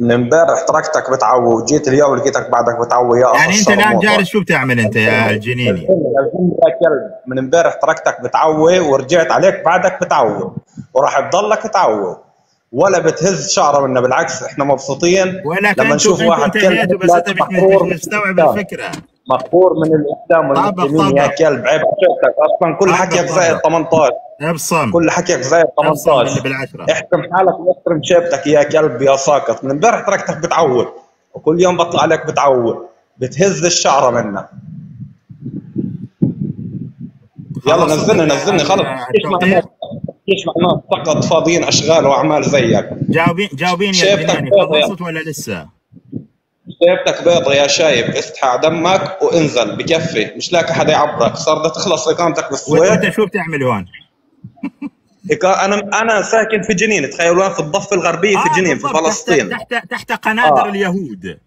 من امبارح تركتك بتعوي وجيت اليوم لقيتك بعدك بتعوي يا يعني انت الان جالس شو بتعمل انت يا الجنيني؟ من امبارح تركتك بتعوي ورجعت عليك بعدك بتعوي وراح تضلك تعوي ولا بتهز شعره منا بالعكس احنا مبسوطين ولكن لما نشوف واحد كلمه بس انت مش مستوعب نعم. الفكره مقهور من الاسلام طيب، والمسلمين طيب، طيب. يا كلب عيب عشرتك اصلا كل حكيك زائد 18 ابصم كل حكيك زائد 18 بالعشرة احترم حالك واحترم شيبتك يا كلب يا ساقط من امبارح تركتك بتعود وكل يوم بطلع عليك بتعود بتهز الشعره منك يلا نزلني نزلني خلص ايش معناه فقط فاضيين اشغال واعمال زيك جاوبين جاوبين يا شيبتك فاضي ولا لسه؟ جيبتك بيضة يا شايب استحى دمك وانزل بكفي مش لاقي حدا يعبرك صار بدك تخلص اقامتك بالسويد وانت شو بتعمل هون؟ انا انا ساكن في جنين تخيلوا في الضفه الغربيه في آه جنين في فلسطين تحت تحت, تحت قنادر آه. اليهود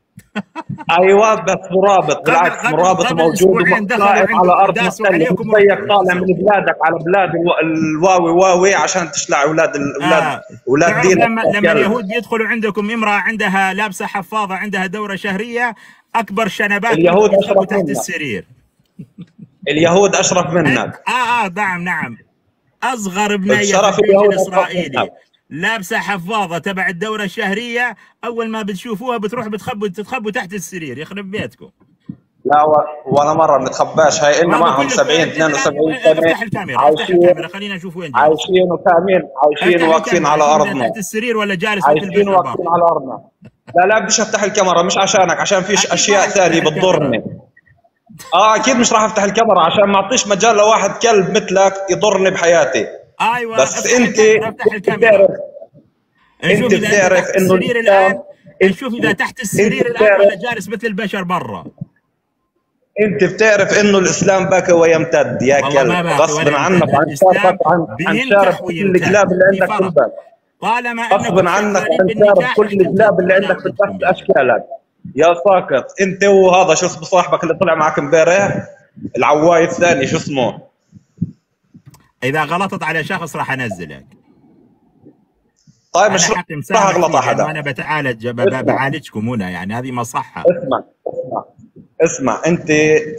ايوه بس مرابط بالعكس مرابط موجود على ارض مختلفه يعني طالع من بلادك على بلاد الواوي واوي عشان تشلع اولاد اولاد آه. اولاد دينك لما, لما اليهود يدخلوا عندكم امراه عندها لابسه حفاضه عندها دوره شهريه اكبر شنبات اليهود تحت السرير اليهود اشرف منك اه اه نعم نعم اصغر بنيه في الاسرائيلي لابسه حفاضه تبع الدوره الشهريه اول ما بتشوفوها بتروح بتخبوا تتخبوا تحت السرير يخرب بيتكم لا و... ولا مره بنتخباش هاي انه معهم 70 72 سنه افتح الكاميرا افتح الكاميرا خلينا نشوف وين عايشين وكامل عايشين واقفين على ارضنا تحت السرير ولا جالس عايشين واقفين على ارضنا لا لا بديش افتح الكاميرا مش عشانك عشان فيش اشياء ثانيه بتضرني اه اكيد مش راح افتح الكاميرا عشان ما اعطيش مجال لواحد كلب مثلك يضرني بحياتي ايوه بس انت افتح الكاميرا انت بتعرف انه السرير الان نشوف اذا تحت السرير الان ولا جالس مثل البشر برا انت بتعرف انه الاسلام بكى ويمتد يا كلب غصبا عنك عن شرفك عن عن شرف كل الكلاب اللي عندك في البلد طالما غصبا عنك عن شرف كل الكلاب اللي عندك في البلد اشكالك يا ساقط انت وهذا شو اسمه صاحبك اللي طلع معك امبارح العواي الثاني شو اسمه اذا غلطت على شخص راح انزلك طيب مش راح اغلط احد انا بتعالج بعالجكم هنا يعني هذه مصحه اسمع اسمع اسمع انت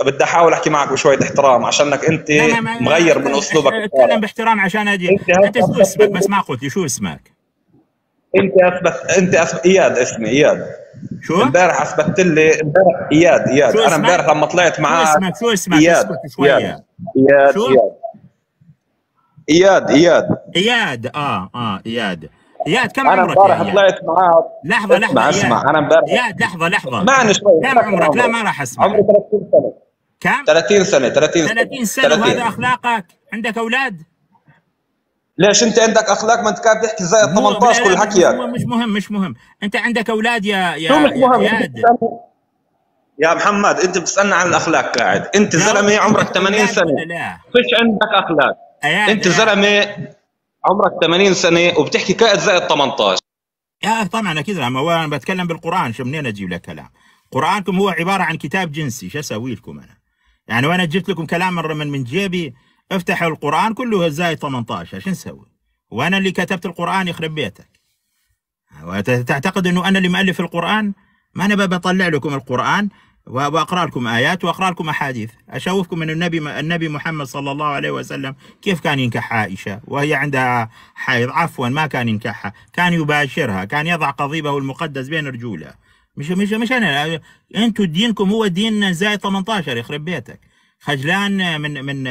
بدي احاول احكي معك بشويه احترام عشانك انت مغير من اسلوبك اتكلم باحترام عشان اجي انت شو اسمك بس ما قلت لي شو اسمك انت اثبت انت اثبت اياد اسمي اياد شو؟ امبارح اثبت لي امبارح اياد اياد انا امبارح لما طلعت معاه شو اسمك شو اسمك اياد شويه اياد اياد, إياد. اياد اياد اياد اه اه اياد اياد كم انا امبارح طلعت معاه لحظه لحظه اسمع اسمع انا امبارح اياد لحظه لحظه معنا شوي كم عمرك لا ما راح اسمع عمري 30 سنه كم 30 سنه 30 سنه 30 سنه 30. وهذا اخلاقك عندك اولاد ليش انت عندك اخلاق ما انت قاعد تحكي زي 18 كل حكي يعني. مش مهم مش مهم انت عندك اولاد يا يا شو مش مهم يا, يا محمد انت بتسالنا عن الاخلاق قاعد انت زلمه عمرك 80 سنه لا فيش عندك اخلاق يعني انت يعني زلمه عمرك 80 سنه وبتحكي كائد زائد 18 اه طبعا اكيد لما هو انا بتكلم بالقران شو منين اجيب لك كلام قرانكم هو عباره عن كتاب جنسي شو اسوي لكم انا يعني وانا جبت لكم كلام من من, من جيبي افتحوا القران كله زائد 18 شو نسوي وانا اللي كتبت القران يخرب بيتك وتعتقد انه انا اللي مؤلف القران ما انا بطلع لكم القران واقرا لكم ايات واقرا لكم احاديث اشوفكم ان النبي النبي محمد صلى الله عليه وسلم كيف كان ينكح عائشه وهي عندها حيض عفوا ما كان ينكحها كان يباشرها كان يضع قضيبه المقدس بين رجولها مش مش مش انا انتم دينكم هو دين زائد 18 يخرب بيتك خجلان من من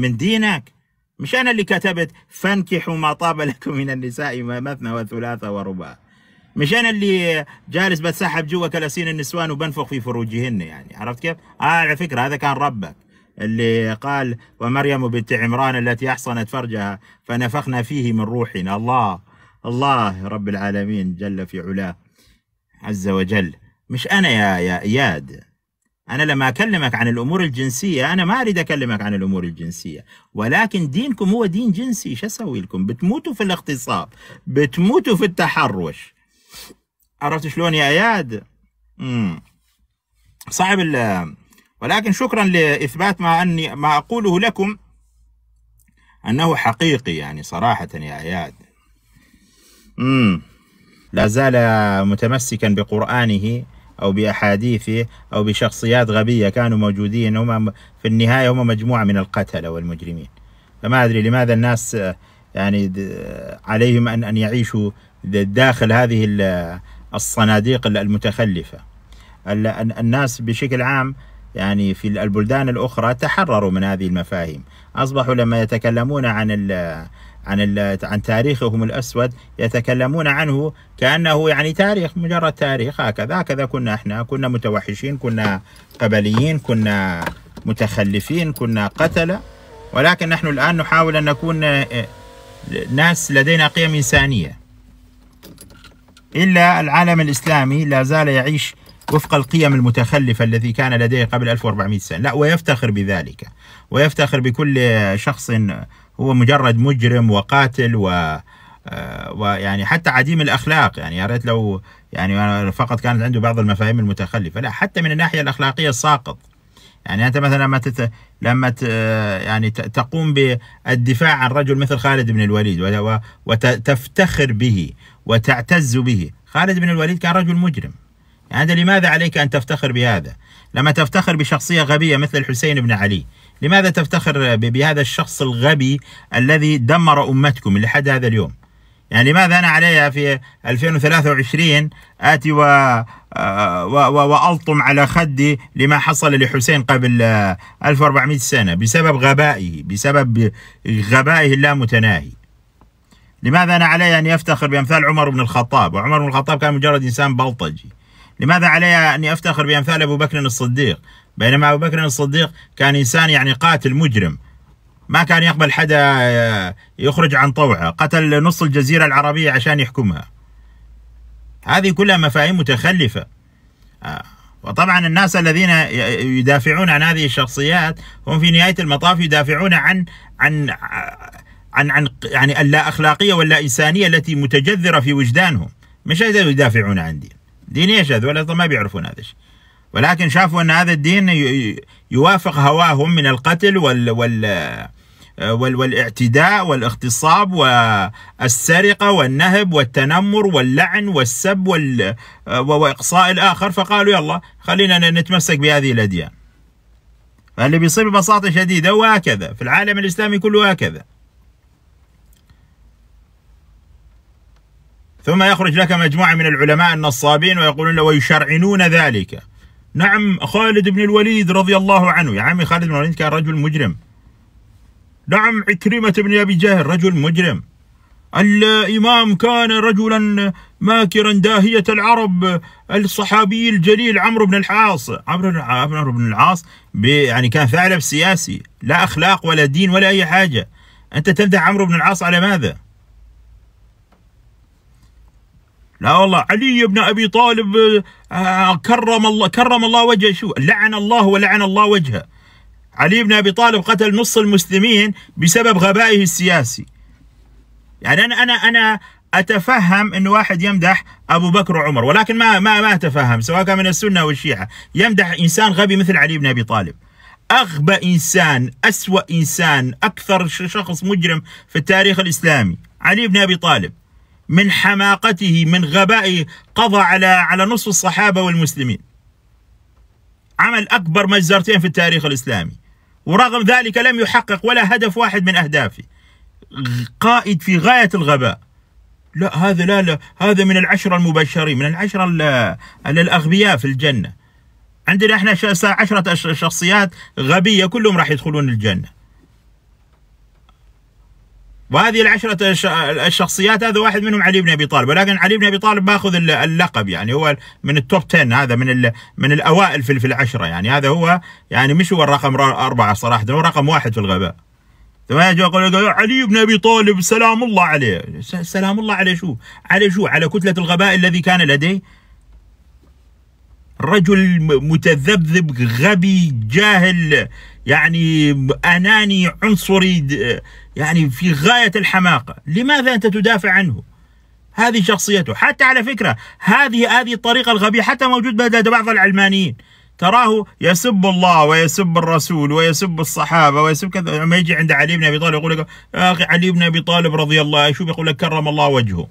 من دينك مش انا اللي كتبت فانكحوا ما طاب لكم من النساء ما مثنى وثلاثه ورباع مش انا اللي جالس بتسحب جوا كلاسين النسوان وبنفخ في فروجهن يعني عرفت كيف؟ اه على فكره هذا كان ربك اللي قال ومريم بنت عمران التي احصنت فرجها فنفخنا فيه من روحنا الله الله رب العالمين جل في علاه عز وجل مش انا يا يا اياد انا لما اكلمك عن الامور الجنسيه انا ما اريد اكلمك عن الامور الجنسيه ولكن دينكم هو دين جنسي شو اسوي لكم بتموتوا في الاغتصاب بتموتوا في التحرش عرفت شلون يا اياد؟ امم صعب ولكن شكرا لاثبات ما اني ما اقوله لكم انه حقيقي يعني صراحه يا اياد. امم لا زال متمسكا بقرانه او باحاديثه او بشخصيات غبيه كانوا موجودين هم في النهايه هم مجموعه من القتله والمجرمين. فما ادري لماذا الناس آه، يعني عليهم ان ان يعيشوا داخل هذه الصناديق المتخلفة الناس بشكل عام يعني في البلدان الأخرى تحرروا من هذه المفاهيم أصبحوا لما يتكلمون عن الـ عن الـ عن تاريخهم الأسود يتكلمون عنه كأنه يعني تاريخ مجرد تاريخ هكذا هكذا كنا احنا كنا متوحشين كنا قبليين كنا متخلفين كنا قتلة ولكن نحن الآن نحاول أن نكون آه، ناس لدينا قيم إنسانية إلا العالم الإسلامي لا زال يعيش وفق القيم المتخلفة التي كان لديه قبل 1400 سنة لا ويفتخر بذلك ويفتخر بكل شخص هو مجرد مجرم وقاتل و آه، ويعني حتى عديم الاخلاق يعني يا ريت لو يعني فقط كانت عنده بعض المفاهيم المتخلفه لا حتى من الناحيه الاخلاقيه الساقط يعني انت مثلا لما تت... لما ت... يعني تقوم بالدفاع عن رجل مثل خالد بن الوليد وتفتخر به وتعتز به خالد بن الوليد كان رجل مجرم هذا لماذا عليك أن تفتخر بهذا لما تفتخر بشخصية غبية مثل الحسين بن علي لماذا تفتخر بهذا الشخص الغبي الذي دمر أمتكم لحد هذا اليوم يعني لماذا أنا علي في 2023 آتي آه، و وألطم على خدي لما حصل لحسين قبل 1400 سنة بسبب غبائه بسبب غبائه اللامتناهي لماذا أنا علي أن أفتخر بأمثال عمر بن الخطاب وعمر بن الخطاب كان مجرد إنسان بلطجي لماذا علي أن أفتخر بأمثال أبو بكر الصديق بينما أبو بكر الصديق كان إنسان يعني قاتل مجرم ما كان يقبل حدا آه، يخرج عن طوعه قتل نص الجزيرة العربية عشان يحكمها هذه كلها مفاهيم متخلفة آه، وطبعا الناس الذين يدافعون عن هذه الشخصيات هم في نهاية المطاف يدافعون عن عن آه، عن عن يعني اللا اخلاقيه واللا انسانيه التي متجذره في وجدانهم مش يدافعون عن دين دين ايش هذول ما بيعرفون هذا الشيء ولكن شافوا ان هذا الدين يوافق هواهم من القتل وال وال والاعتداء والاغتصاب والسرقة والنهب والتنمر واللعن والسب وال... وإقصاء الآخر فقالوا يلا خلينا نتمسك بهذه الأديان فاللي بيصير ببساطة شديدة وهكذا في العالم الإسلامي كله هكذا ثم يخرج لك مجموعة من العلماء النصابين ويقولون ويشرعنون ذلك نعم خالد بن الوليد رضي الله عنه يا عمي خالد بن الوليد كان رجل مجرم نعم عكرمة بن أبي جهل رجل مجرم الإمام كان رجلا ماكرا داهية العرب الصحابي الجليل عمرو بن العاص عمرو بن العاص يعني كان ثعلب سياسي لا أخلاق ولا دين ولا أي حاجة أنت تمدح عمرو بن العاص على ماذا؟ لا والله علي بن ابي طالب آه، كرم الله كرم الله وجهه شو لعن الله ولعن الله وجهه علي بن ابي طالب قتل نص المسلمين بسبب غبائه السياسي يعني انا انا انا اتفهم ان واحد يمدح ابو بكر وعمر ولكن ما ما ما اتفهم سواء كان من السنه او الشيعه يمدح انسان غبي مثل علي بن ابي طالب اغبى انسان اسوا انسان اكثر شخص مجرم في التاريخ الاسلامي علي بن ابي طالب من حماقته من غبائه قضى على على نصف الصحابه والمسلمين عمل اكبر مجزرتين في التاريخ الاسلامي ورغم ذلك لم يحقق ولا هدف واحد من اهدافه قائد في غايه الغباء لا هذا لا لا هذا من العشرة المبشرين من العشرة الأغبياء في الجنة عندنا احنا عشرة شخصيات غبية كلهم راح يدخلون الجنة وهذه العشرة الشخصيات هذا واحد منهم علي بن ابي طالب ولكن علي بن ابي طالب باخذ اللقب يعني هو من التوب 10 هذا من من الاوائل في العشرة يعني هذا هو يعني مش هو الرقم أربعة صراحة هو رقم واحد في الغباء ثم يجي يقول علي بن ابي طالب سلام الله عليه سلام الله عليه شو على شو على كتلة الغباء الذي كان لديه رجل متذبذب غبي جاهل يعني أناني عنصري يعني في غاية الحماقة لماذا أنت تدافع عنه هذه شخصيته حتى على فكرة هذه هذه الطريقة الغبية حتى موجود لدى بعض العلمانيين تراه يسب الله ويسب الرسول ويسب الصحابه ويسب كذا لما يجي عند علي بن ابي طالب يقول لك يا اخي علي بن ابي طالب رضي الله شو بيقول لك كرم الله وجهه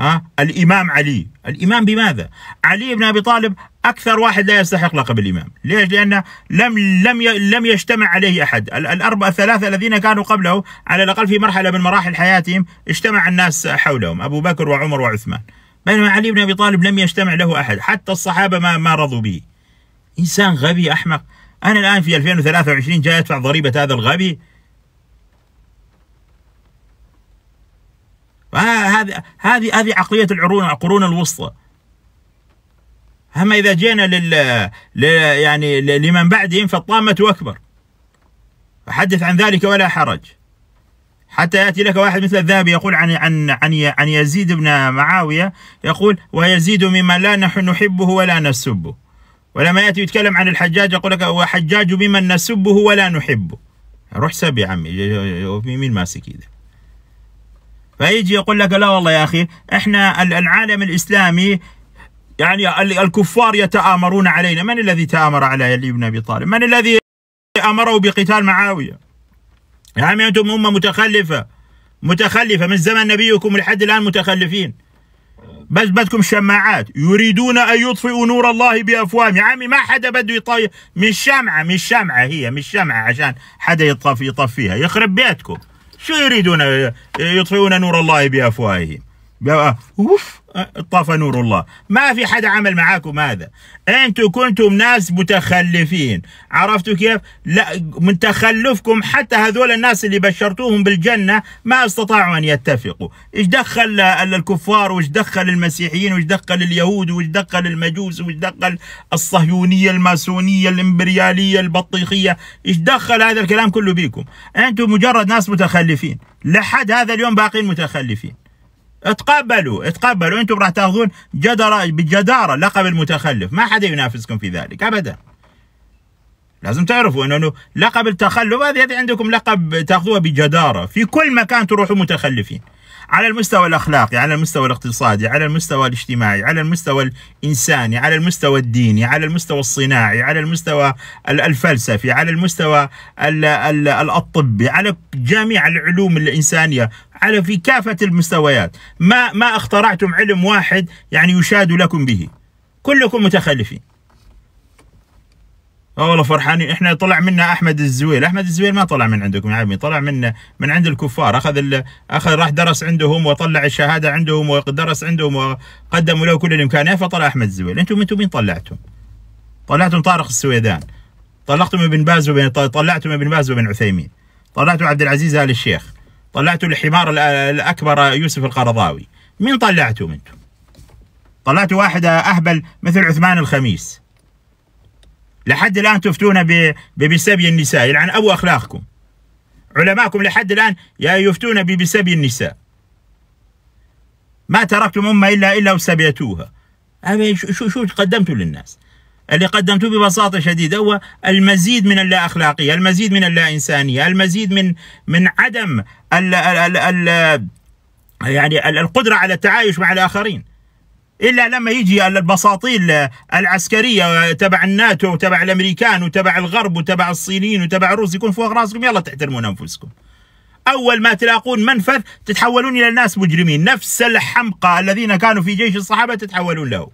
ها الإمام علي الإمام بماذا؟ علي بن أبي طالب أكثر واحد لا يستحق لقب الإمام ليش؟ لأنه لم لم لم يجتمع عليه أحد الأربعة الثلاثة الذين كانوا قبله على الأقل في مرحلة من مراحل حياتهم اجتمع الناس حولهم أبو بكر وعمر وعثمان بينما علي بن أبي طالب لم يجتمع له أحد حتى الصحابة ما ما رضوا به إنسان غبي أحمق أنا الآن في 2023 جاي أدفع ضريبة هذا الغبي هذه هذه هذه عقليه العرون القرون الوسطى اما اذا جينا لل يعني لمن بعدهم فالطامه اكبر حدث عن ذلك ولا حرج حتى ياتي لك واحد مثل الذهبي يقول عن عن عن عن يزيد بن معاويه يقول ويزيد مما لا نحن نحبه ولا نسبه ولما ياتي يتكلم عن الحجاج يقول لك وحجاج ممن نسبه ولا نحبه روح سب يا عمي مين ماسك كذا؟ فيجي يقول لك لا والله يا أخي إحنا العالم الإسلامي يعني الكفار يتآمرون علينا من الذي تآمر على علي بن أبي طالب من الذي أمره بقتال معاوية يا عمي أنتم أمة متخلفة متخلفة من زمن نبيكم لحد الآن متخلفين بس بدكم شماعات يريدون أن يطفئوا نور الله بأفواههم يا عمي ما حدا بده يطي مش شمعة مش شمعة هي مش شمعة عشان حدا يطفي يطفيها يخرب بيتكم شو يريدون يطفئون نور الله بأفواههم اوف طفى نور الله ما في حد عمل معاكم هذا انتم كنتم ناس متخلفين عرفتوا كيف لا من تخلفكم حتى هذول الناس اللي بشرتوهم بالجنة ما استطاعوا ان يتفقوا ايش دخل الكفار وايش دخل المسيحيين وايش دخل اليهود وايش دخل المجوس وايش دخل الصهيونية الماسونية الامبريالية البطيخية ايش دخل هذا الكلام كله بيكم انتم مجرد ناس متخلفين لحد هذا اليوم باقين متخلفين اتقبلوا اتقبلوا انتم راح تاخذون جدارة بجدارة لقب المتخلف ما حدا ينافسكم في ذلك ابدا لازم تعرفوا انه, لقب التخلف هذه هذه عندكم لقب تاخذوها بجداره في كل مكان تروحوا متخلفين على المستوى الاخلاقي على المستوى الاقتصادي على المستوى الاجتماعي على المستوى الانساني على المستوى الديني على المستوى الصناعي على المستوى الفلسفي على المستوى الطبي على جميع العلوم الانسانيه على في كافه المستويات ما ما اخترعتم علم واحد يعني يشاد لكم به كلكم متخلفين اه والله فرحانين احنا طلع منا احمد الزويل احمد الزويل ما طلع من عندكم يا عمي طلع من من عند الكفار اخذ ال... اخذ راح درس عندهم وطلع الشهاده عندهم ودرس عندهم وقدموا له كل الامكانيات فطلع احمد الزويل انتم انتم مين طلعتم طلعتم طارق السويدان طلعتم ابن باز وبن طلعتم ابن باز وبن عثيمين طلعتم عبد العزيز ال الشيخ طلعتوا الحمار الاكبر يوسف القرضاوي مين طلعتم انتم طلعتوا واحد اهبل مثل عثمان الخميس لحد الآن تفتون بسبي النساء يلعن أبو أخلاقكم علماءكم لحد الآن يفتون بسبي النساء ما تركتم أمة إلا إلا وسبيتوها شو شو قدمتوا للناس اللي قدمتوه ببساطة شديدة هو المزيد من اللا أخلاقية المزيد من اللا إنسانية المزيد من من عدم ال ال ال يعني القدرة على التعايش مع الآخرين الا لما يجي البساطيل العسكريه تبع الناتو وتبع الامريكان وتبع الغرب وتبع الصينيين وتبع الروس يكون فوق راسكم يلا تحترمون انفسكم. اول ما تلاقون منفذ تتحولون الى الناس مجرمين، نفس الحمقى الذين كانوا في جيش الصحابه تتحولون له.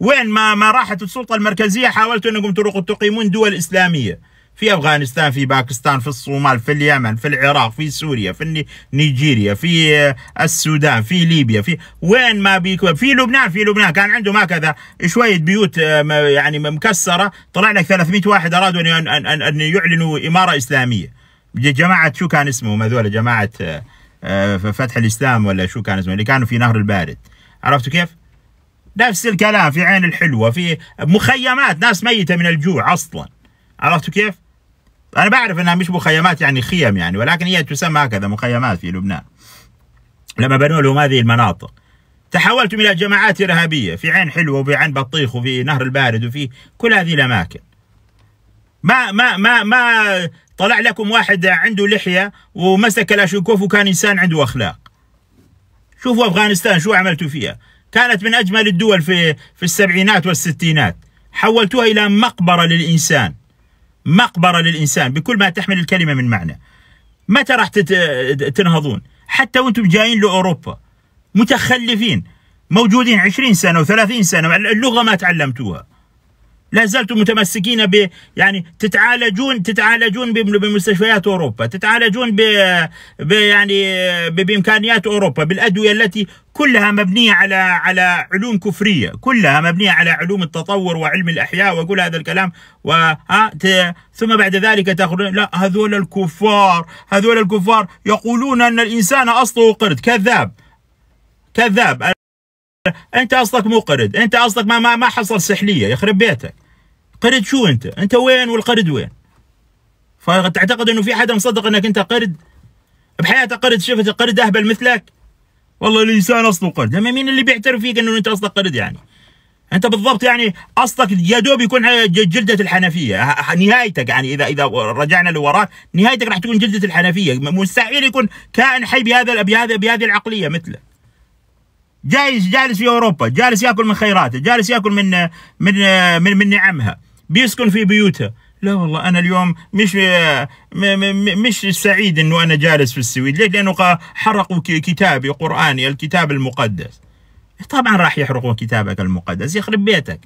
وين ما ما راحت السلطه المركزيه حاولتوا انكم تقيمون دول اسلاميه. في افغانستان في باكستان في الصومال في اليمن في العراق في سوريا في نيجيريا في آه، السودان في ليبيا في وين ما بيك في لبنان في لبنان كان عندهم هكذا شويه بيوت آه، يعني مكسره طلع لك 300 واحد ارادوا ان ان, أن, أن يعلنوا اماره اسلاميه جماعه شو كان اسمهم هذول جماعه آه، فتح الاسلام ولا شو كان اسمه اللي كانوا في نهر البارد عرفتوا كيف؟ نفس الكلام في عين الحلوه في مخيمات ناس ميته من الجوع اصلا عرفتوا كيف؟ أنا بعرف أنها مش مخيمات يعني خيم يعني ولكن هي تسمى هكذا مخيمات في لبنان لما بنوا لهم هذه المناطق تحولتم إلى جماعات إرهابية في عين حلوة وفي عين بطيخ وفي نهر البارد وفي كل هذه الأماكن ما ما ما ما طلع لكم واحد عنده لحية ومسك الأشكوف وكان إنسان عنده أخلاق شوفوا أفغانستان شو عملتوا فيها كانت من أجمل الدول في في السبعينات والستينات حولتوها إلى مقبرة للإنسان مقبرة للإنسان بكل ما تحمل الكلمة من معنى متى راح تنهضون حتى وانتم جايين لأوروبا متخلفين موجودين عشرين سنه وثلاثين سنة اللغة ما تعلمتوها لا زلتم متمسكين ب يعني تتعالجون تتعالجون بمستشفيات اوروبا، تتعالجون ب, ب يعني بامكانيات اوروبا، بالادويه التي كلها مبنيه على على علوم كفريه، كلها مبنيه على علوم التطور وعلم الاحياء وكل هذا الكلام و ثم بعد ذلك تاخذون لا هذول الكفار، هذول الكفار يقولون ان الانسان اصله قرد، كذاب كذاب انت اصلك مو قرد، انت اصلك ما ما, ما حصل سحليه يخرب بيتك. قرد شو انت انت وين والقرد وين فتعتقد انه في حدا مصدق انك انت قرد بحياته قرد شفت قرد اهبل مثلك والله الانسان اصله قرد اما مين اللي بيعترف فيك انه انت اصلك قرد يعني انت بالضبط يعني اصلك يا دوب يكون جلده الحنفيه نهايتك يعني اذا اذا رجعنا لوراك نهايتك راح تكون جلده الحنفيه مستحيل يكون كائن حي بهذا بهذا بهذه العقليه مثله جايز جالس في اوروبا جالس ياكل من خيراته جالس ياكل من من من, من نعمها بيسكن في بيوته لا والله انا اليوم مش مش سعيد انه انا جالس في السويد ليه لانه حرقوا كتابي قراني الكتاب المقدس طبعا راح يحرقوا كتابك المقدس يخرب بيتك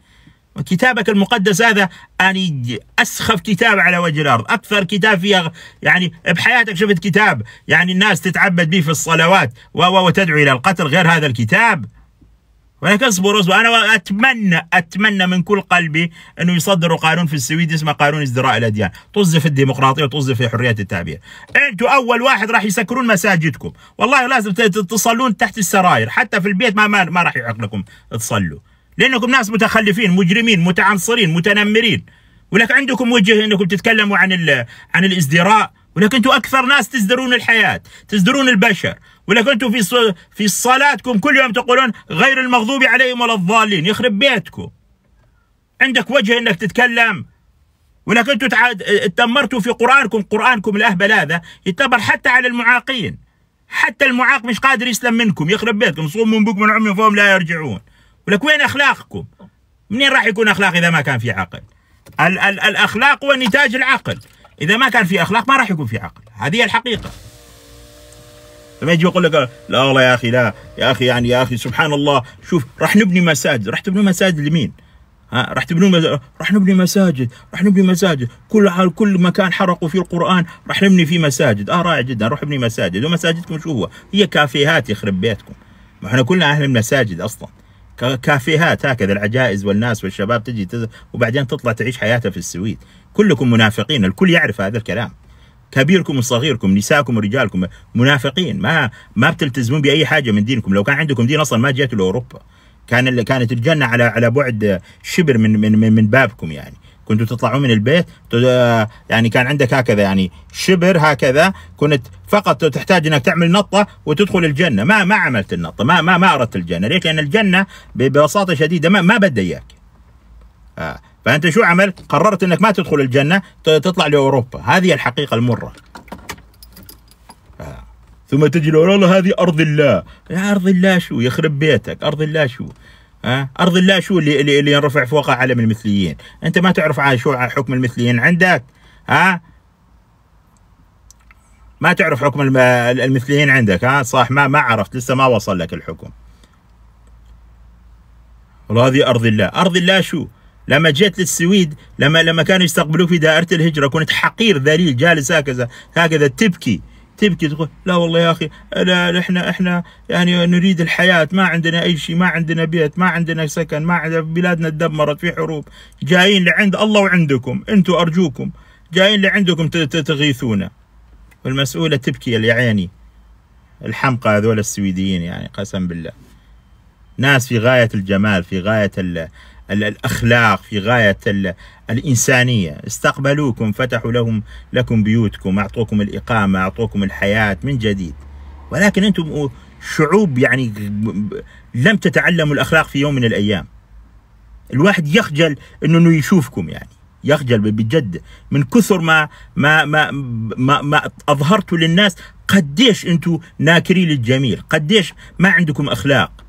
كتابك المقدس هذا يعني اسخف كتاب على وجه الارض، اكثر كتاب فيها يعني بحياتك شفت كتاب يعني الناس تتعبد به في الصلوات وتدعو الى القتل غير هذا الكتاب. ويكسبوا اصبروا أنا أتمنى أتمنى من كل قلبي أنه يصدروا قانون في السويد اسمه قانون ازدراء الأديان طز في الديمقراطية وطز في حرية التعبير أنتوا أول واحد راح يسكرون مساجدكم والله لازم تصلون تحت السراير حتى في البيت ما ما, ما راح يحق لكم تصلوا لأنكم ناس متخلفين مجرمين متعنصرين متنمرين ولك عندكم وجه أنكم تتكلموا عن عن الازدراء ولكن انتم اكثر ناس تزدرون الحياه، تزدرون البشر، ولا كنتوا في في صلاتكم كل يوم تقولون غير المغضوب عليهم ولا الضالين يخرب بيتكم عندك وجه انك تتكلم ولا كنتوا تمرتوا في قرانكم قرانكم الاهبل هذا يتبر حتى على المعاقين حتى المعاق مش قادر يسلم منكم يخرب بيتكم صوم من بكم من عمي فهم لا يرجعون ولك وين اخلاقكم منين راح يكون اخلاق اذا ما كان في عقل ال ال الاخلاق هو نتاج العقل اذا ما كان في اخلاق ما راح يكون في عقل هذه الحقيقه لما يجي يقول لك لا والله يا اخي لا يا اخي يعني يا اخي سبحان الله شوف راح نبني مساجد راح تبنوا مساجد لمين؟ ها راح تبنون راح نبني مساجد راح نبني مساجد كل حال كل مكان حرقوا فيه القران راح نبني فيه مساجد اه رائع جدا روح ابني مساجد ومساجدكم شو هو هي كافيهات يخرب بيتكم ما احنا كلنا اهل المساجد اصلا كافيهات هكذا العجائز والناس والشباب تجي وبعدين تطلع تعيش حياتها في السويد كلكم منافقين الكل يعرف هذا الكلام كبيركم وصغيركم نساءكم ورجالكم منافقين ما ما بتلتزمون باي حاجه من دينكم لو كان عندكم دين اصلا ما جيتوا لاوروبا كان اللي كانت الجنه على على بعد شبر من من من, من بابكم يعني كنتوا تطلعون من البيت يعني كان عندك هكذا يعني شبر هكذا كنت فقط تحتاج انك تعمل نطه وتدخل الجنه ما ما عملت النطه ما ما ما اردت الجنه ليش لان الجنه ببساطه شديده ما ما بدها اياك آه. فانت شو عملت؟ قررت انك ما تدخل الجنه تطلع لاوروبا، هذه الحقيقه المره. آه. ثم تجي والله هذه ارض الله، يا ارض الله شو يخرب بيتك، ارض الله شو؟ ها؟ ارض الله شو اللي اللي, اللي ينرفع فوقها علم المثليين، انت ما تعرف شو حكم المثليين عندك، ها؟ ما تعرف حكم المثليين عندك ها صح ما ما عرفت لسه ما وصل لك الحكم والله هذه ارض الله ارض الله شو لما جيت للسويد لما لما كانوا يستقبلوا في دائره الهجره كنت حقير ذليل جالس هكذا هكذا تبكي تبكي تقول لا والله يا اخي لا احنا احنا يعني نريد الحياه ما عندنا اي شيء ما عندنا بيت ما عندنا سكن ما عندنا بلادنا تدمرت في حروب جايين لعند الله وعندكم انتم ارجوكم جايين لعندكم تغيثونا والمسؤوله تبكي عيني الحمقى هذول السويديين يعني قسم بالله ناس في غايه الجمال في غايه الأخلاق في غاية الإنسانية استقبلوكم فتحوا لهم لكم بيوتكم أعطوكم الإقامة أعطوكم الحياة من جديد ولكن أنتم شعوب يعني لم تتعلموا الأخلاق في يوم من الأيام الواحد يخجل أنه يشوفكم يعني يخجل بجد من كثر ما ما ما ما, ما اظهرتوا للناس قديش انتم ناكرين للجميل قديش ما عندكم اخلاق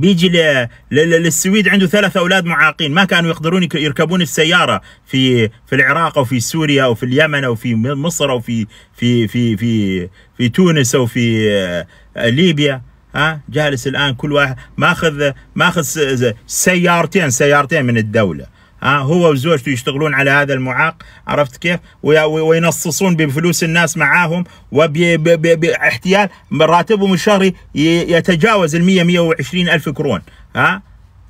بيجي للسويد عنده ثلاث اولاد معاقين ما كانوا يقدرون يركبون السياره في في العراق او في سوريا او في اليمن او في مصر او في في في في في تونس او في آه، ليبيا ها جالس الان كل واحد ماخذ ماخذ سيارتين سيارتين من الدوله ها هو وزوجته يشتغلون على هذا المعاق عرفت كيف وينصصون بفلوس الناس معاهم وباحتيال راتبهم الشهري يتجاوز ال 100 120 الف كرون ها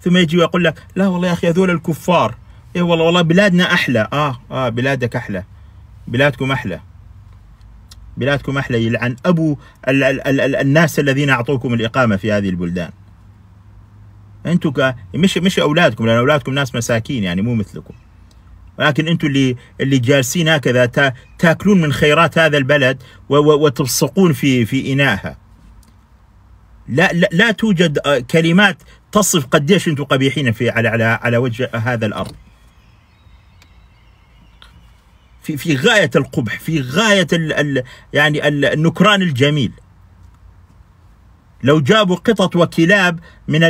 ثم يجي ويقول لك لا والله يا اخي هذول الكفار اي والله والله بلادنا احلى اه اه بلادك احلى بلادكم احلى بلادكم احلى يلعن ابو الـ الـ الـ الناس الذين اعطوكم الاقامه في هذه البلدان انتم ك... مش مش اولادكم لان اولادكم ناس مساكين يعني مو مثلكم ولكن انتم اللي اللي جالسين هكذا تا... تاكلون من خيرات هذا البلد و... و... وتلصقون في في اناها لا لا, لا توجد آه، كلمات تصف قديش انتم قبيحين في على على على وجه هذا الارض في في غايه القبح في غايه ال... ال... يعني النكران الجميل لو جابوا قطط وكلاب من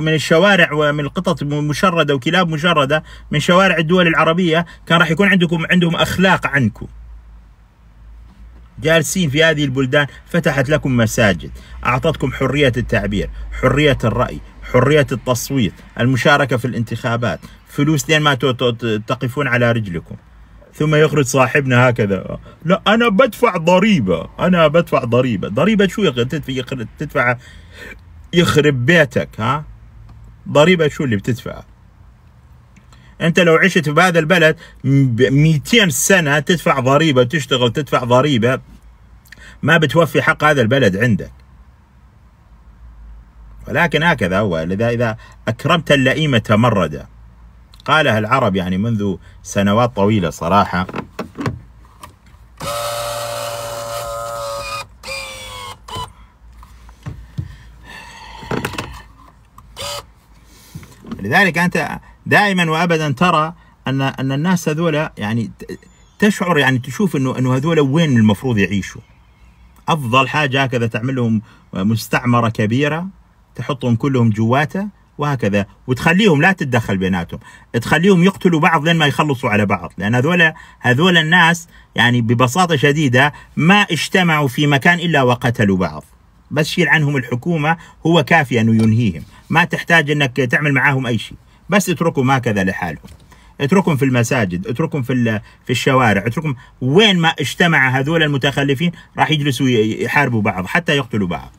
من الشوارع ومن القطط مشرده وكلاب مشرده من شوارع الدول العربيه كان راح يكون عندكم عندهم اخلاق عنكم. جالسين في هذه البلدان فتحت لكم مساجد، اعطتكم حريه التعبير، حريه الراي، حريه التصويت، المشاركه في الانتخابات، فلوس لين ما تقفون على رجلكم. ثم يخرج صاحبنا هكذا لا انا بدفع ضريبه انا بدفع ضريبه ضريبه شو تدفع تدفع يخرب بيتك ها ضريبه شو اللي بتدفع انت لو عشت في هذا البلد 200 سنه تدفع ضريبه وتشتغل تدفع ضريبه ما بتوفي حق هذا البلد عندك ولكن هكذا هو لذا اذا اكرمت اللئيم تمرده قالها العرب يعني منذ سنوات طويلة صراحة لذلك أنت دائما وأبدا ترى أن أن الناس هذولا يعني تشعر يعني تشوف أنه أنه هذولا وين المفروض يعيشوا أفضل حاجة هكذا تعمل لهم مستعمرة كبيرة تحطهم كلهم جواته وهكذا وتخليهم لا تتدخل بيناتهم تخليهم يقتلوا بعض لين ما يخلصوا على بعض لان هذول هذول الناس يعني ببساطه شديده ما اجتمعوا في مكان الا وقتلوا بعض بس شيل عنهم الحكومه هو كافي انه ينهيهم ما تحتاج انك تعمل معاهم اي شيء بس اتركهم هكذا لحالهم اتركهم في المساجد اتركهم في في الشوارع اتركهم وين ما اجتمع هذول المتخلفين راح يجلسوا يحاربوا بعض حتى يقتلوا بعض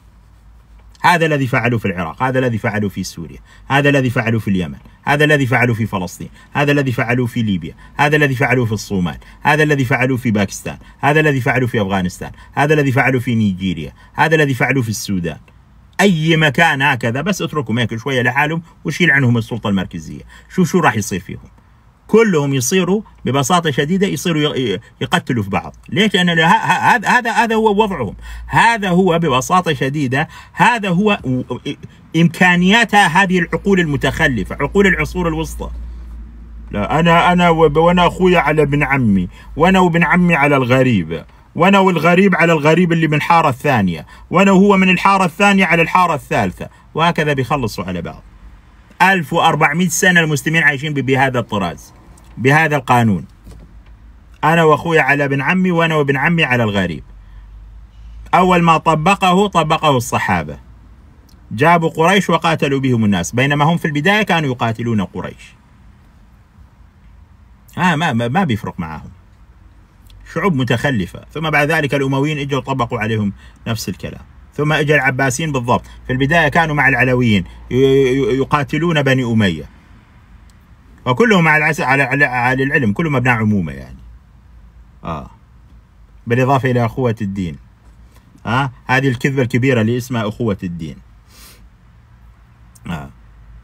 هذا الذي فعلوا في العراق هذا الذي فعلوا في سوريا هذا الذي فعلوا في اليمن هذا الذي فعلوا في فلسطين هذا الذي فعلوا في ليبيا هذا الذي فعلوا في الصومال هذا الذي فعلوا في باكستان هذا الذي فعلوا في أفغانستان هذا الذي فعلوا في نيجيريا هذا الذي فعلوا في السودان اي مكان هكذا بس اتركهم هيك شويه لحالهم وشيل عنهم السلطه المركزيه شوف شو راح يصير فيهم كلهم يصيروا ببساطه شديده يصيروا يقتلوا في بعض، ليش؟ لان هذا هذا هذا هو وضعهم، هذا هو ببساطه شديده هذا هو امكانيات هذه العقول المتخلفه، عقول العصور الوسطى. لا انا انا وانا اخويا على ابن عمي، وانا وابن عمي على الغريب، وانا والغريب على الغريب اللي من الحاره الثانيه، وانا وهو من الحاره الثانيه على الحاره الثالثه، وهكذا بيخلصوا على بعض. 1400 سنه المسلمين عايشين بهذا الطراز. بهذا القانون أنا وأخوي على ابن عمي وأنا وابن عمي على الغريب أول ما طبقه طبقه الصحابة جابوا قريش وقاتلوا بهم الناس بينما هم في البداية كانوا يقاتلون قريش آه ما, ما, ما بيفرق معاهم شعوب متخلفة ثم بعد ذلك الأمويين إجوا طبقوا عليهم نفس الكلام ثم إجا العباسيين بالضبط في البداية كانوا مع العلويين يقاتلون بني أمية وكلهم على العس... على على, العلم كلهم ابناء عمومه يعني اه بالاضافه الى اخوه الدين آه هذه الكذبه الكبيره اللي اسمها اخوه الدين آه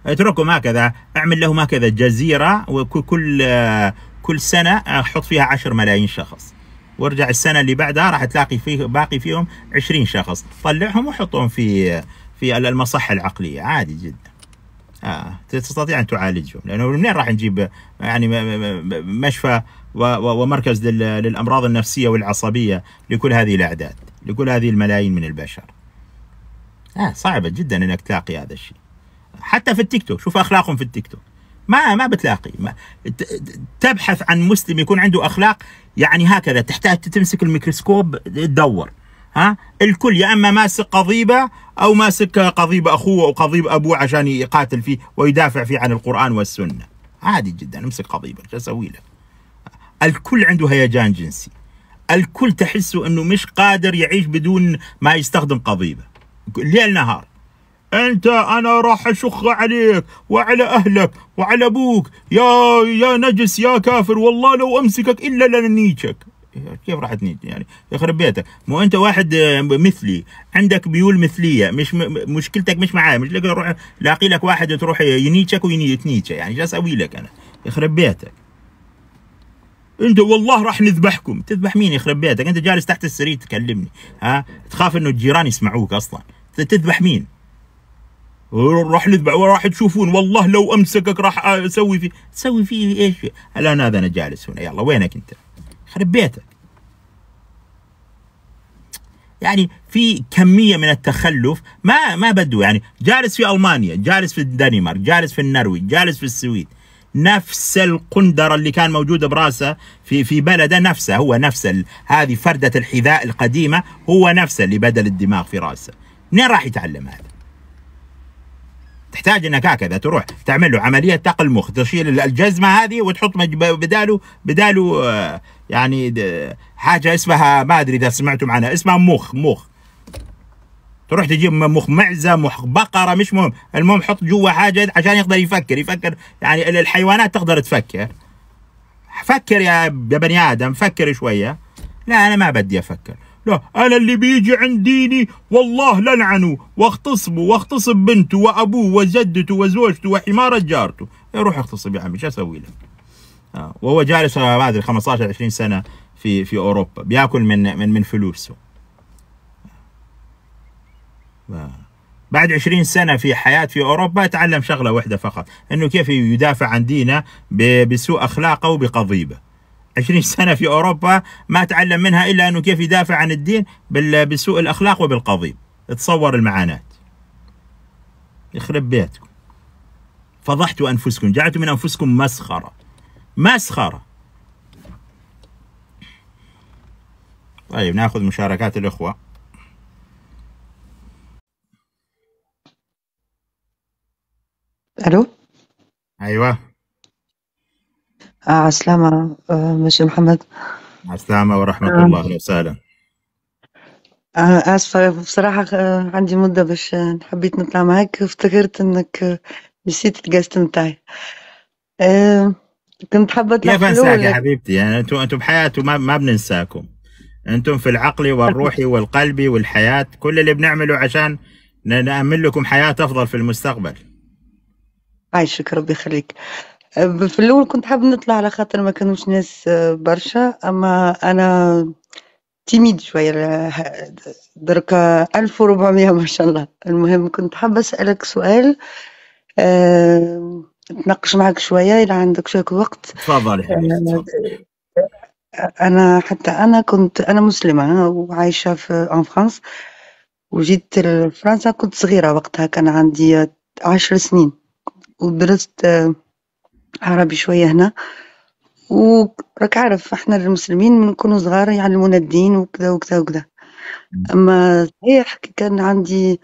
اتركهم هكذا اعمل لهم هكذا جزيره وكل آه كل سنه احط فيها 10 ملايين شخص وارجع السنه اللي بعدها راح تلاقي فيه باقي فيهم 20 شخص طلعهم وحطهم في في المصحه العقليه عادي جدا آه تستطيع ان تعالجهم لانه منين راح نجيب يعني مشفى ومركز للامراض النفسيه والعصبيه لكل هذه الاعداد لكل هذه الملايين من البشر آه صعبه جدا انك تلاقي هذا الشيء حتى في التيك توك شوف اخلاقهم في التيك توك ما ما بتلاقي ما تبحث عن مسلم يكون عنده اخلاق يعني هكذا تحتاج تمسك الميكروسكوب تدور ها الكل يا اما ماسك قضيبه او ماسك قضيب اخوه او قضيب ابوه عشان يقاتل فيه ويدافع فيه عن القران والسنه عادي جدا امسك قضيبه شو اسوي له الكل عنده هيجان جنسي الكل تحسه انه مش قادر يعيش بدون ما يستخدم قضيبه ليل نهار انت انا راح اشخ عليك وعلى اهلك وعلى ابوك يا يا نجس يا كافر والله لو امسكك الا لنيجك كيف راح تنيد يعني يخرب بيتك مو انت واحد آه، مثلي عندك ميول مثليه مش م... مشكلتك مش معايا مش لك روح لاقي لك واحد تروح ينيتشك وينيتنيتشك يعني ايش اسوي لك انا يخرب بيتك انت والله راح نذبحكم تذبح مين يخرب بيتك انت جالس تحت السرير تكلمني ها تخاف انه الجيران يسمعوك اصلا تذبح مين راح نذبح وراح تشوفون والله لو امسكك راح آه، اسوي فيه تسوي فيه ايش الان هذا انا جالس هنا يلا وينك انت يخرب بيتك يعني في كميه من التخلف ما ما بدو يعني جالس في المانيا جالس في الدنمارك جالس في النرويج جالس في السويد نفس القندره اللي كان موجوده براسه في في بلده نفسه هو نفسه هذه فرده الحذاء القديمه هو نفسه اللي بدل الدماغ في راسه منين راح يتعلم هذا تحتاج انك هكذا تروح تعمل له عمليه تقل مخ تشيل الجزمه هذه وتحط بداله بداله آه، يعني حاجه اسمها ما ادري اذا سمعتم عنها اسمها مخ مخ تروح تجيب مخ معزه مخ بقره مش مهم المهم حط جوا حاجه عشان يقدر يفكر يفكر يعني الحيوانات تقدر تفكر فكر يا بني ادم فكر شويه لا انا ما بدي افكر لا انا اللي بيجي عند ديني والله لنعنه واغتصبه واغتصب بنته وابوه وجدته وزوجته وحمار جارته يروح اغتصب يا عمي شو اسوي لك آه. وهو جالس ما ادري 15 20 سنه في في اوروبا بياكل من من من فلوسه آه. بعد 20 سنة في حياة في أوروبا تعلم شغلة واحدة فقط أنه كيف يدافع عن دينه بسوء أخلاقه وبقضيبة 20 سنة في أوروبا ما تعلم منها إلا أنه كيف يدافع عن الدين بسوء الأخلاق وبالقضيب تصور المعاناة يخرب بيتكم فضحتوا أنفسكم جعلتوا من أنفسكم مسخرة مسخرة طيب ناخذ مشاركات الإخوة ألو أيوة آه، السلامة آه، مسيو محمد السلامة ورحمة آه. الله وسهلا آسفة بصراحة عندي مدة باش حبيت نطلع معاك افتكرت انك نسيت الجاست متاعي أه كنت حابه كيف انساك يا حبيبتي يعني انتم انتم بحياتي ما, ما بننساكم انتم في العقل والروحي والقلبي والحياه كل اللي بنعمله عشان نامن لكم حياه افضل في المستقبل عايشك ربي يخليك في الاول كنت حابه نطلع على خاطر ما كانوش ناس أه، برشا اما انا تيميد شويه درك 1400 ما شاء الله المهم كنت حابه اسالك سؤال أه، نتناقش معك شويه الى عندك شويه وقت تفضل انا حتى انا كنت انا مسلمه وعايشه في ان فرانس وجيت لفرنسا كنت صغيره وقتها كان عندي عشر سنين ودرست آه، عربي شويه هنا وراك عارف احنا المسلمين من نكونوا صغار يعلمونا الدين وكذا وكذا وكذا اما صحيح كان عندي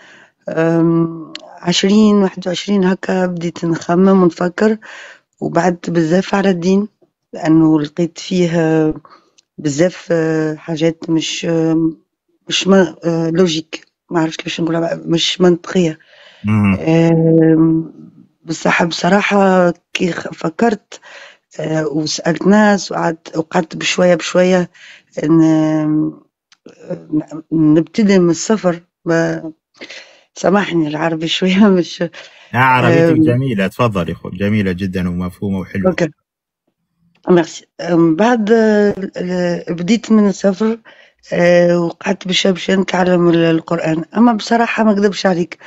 عشرين واحد وعشرين هكا بديت نخمم ونفكر وبعدت بزاف على الدين لأنه لقيت فيه آه، بزاف آه، حاجات مش آه، مش ما لوجيك ما عرفتش كيفاش نقولها مش منطقية بصح بصراحة كي فكرت وسألت ناس وقعدت وقعدت بشوية بشوية نبتدي من الصفر سامحني العربي شوية مش لا عربيتك جميلة تفضلي جميلة جدا ومفهومة وحلوة أوكي. ميرسي بعد آه، آه، بديت من السفر آه، وقعدت بشبشة نتعلم القرآن أما بصراحة ما أكذبش عليك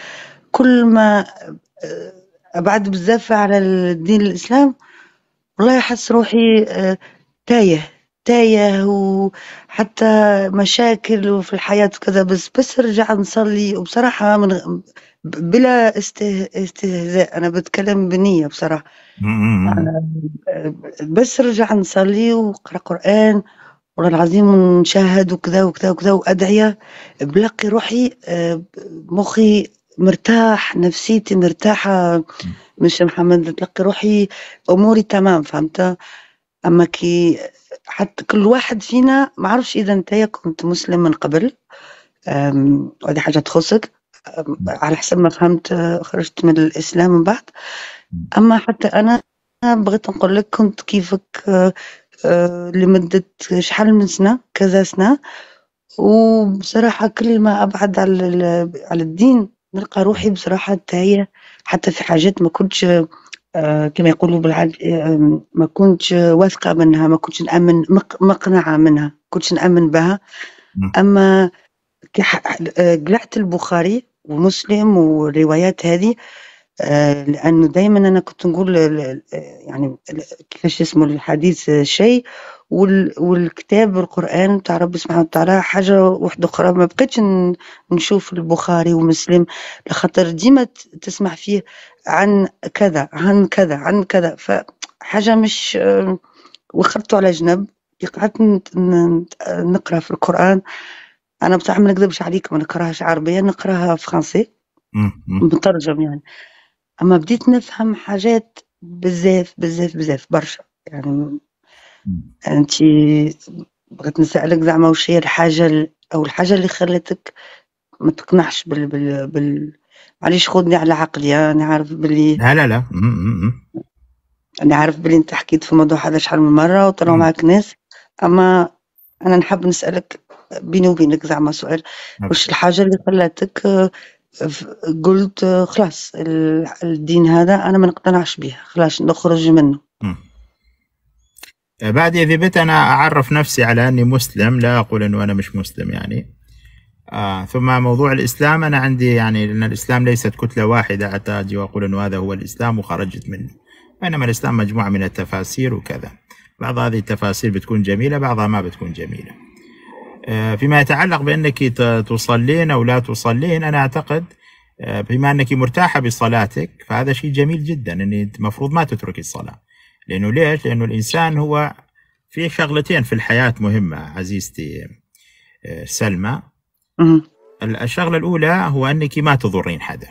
كل ما أبعد بزاف على الدين الإسلام والله حس روحي تايه تايه وحتى مشاكل وفي الحياة وكذا بس بس رجع نصلي وبصراحة من بلا استه... استهزاء أنا بتكلم بنية بصراحة أنا بس رجع نصلي وقرأ قرآن والله العظيم نشهد وكذا وكذا وكذا وأدعية بلقي روحي آه، مخي مرتاح نفسيتي مرتاحة مش محمد تلقي روحي أموري تمام فهمت أما كي حتى كل واحد فينا ما عرفش اذا انت كنت مسلم من قبل وهذه حاجه تخصك نعم. على حسب ما فهمت خرجت من الاسلام من بعد نعم. اما حتى انا بغيت نقول لك كنت كيفك أه، أه، لمدة شحال من سنة كذا سنة وبصراحة كل ما أبعد على على الدين نلقى روحي بصراحة تاية حتى في حاجات ما كنتش آه كما يقولوا بالعاد آه، ما كنتش واثقه منها ما كنتش نامن مقنعه منها كنتش نامن بها اما آه، قلعت البخاري ومسلم والروايات هذه آه، لانه دائما انا كنت نقول يعني كيفاش اسمه الحديث شيء والكتاب القران تاع ربي سبحانه وتعالى حاجه واحده اخرى ما بقيتش نشوف البخاري ومسلم لخاطر ديما تسمع فيه عن كذا عن كذا عن كذا فحاجة مش وخرته على جنب قعدت نقرا في القرآن أنا بصح ما نكذبش عليك ما نقراهاش عربية نقراها فرنسي مترجم يعني أما بديت نفهم حاجات بزاف بزاف بزاف برشا يعني أنت بغيت نسألك زعما وش هي الحاجة أو الحاجة اللي خلتك ما تقنعش بال, بال, بال معليش خدني على عقلي انا عارف بلي لا لا لا انا عارف بلي انت حكيت في الموضوع هذا شحال من مره وطلعوا معك ناس اما انا نحب نسالك بيني وبينك زعما سؤال نعم. واش الحاجه اللي خلاتك آه، قلت آه، خلاص الدين هذا انا ما نقتنعش به خلاص نخرج منه بعد اذا بيت انا اعرف نفسي على اني مسلم لا اقول انه انا مش مسلم يعني آه ثم موضوع الإسلام أنا عندي يعني لأن الإسلام ليست كتلة واحدة حتى أجي وأقول أنه هذا هو الإسلام وخرجت منه بينما الإسلام مجموعة من التفاسير وكذا بعض هذه التفاسير بتكون جميلة بعضها ما بتكون جميلة آه فيما يتعلق بأنك تصلين أو لا تصلين أنا أعتقد آه بما أنك مرتاحة بصلاتك فهذا شيء جميل جدا أن المفروض ما تتركي الصلاة لأنه ليش؟ لأنه الإنسان هو في شغلتين في الحياة مهمة عزيزتي آه، سلمى الشغله الاولى هو انك ما تضرين حدا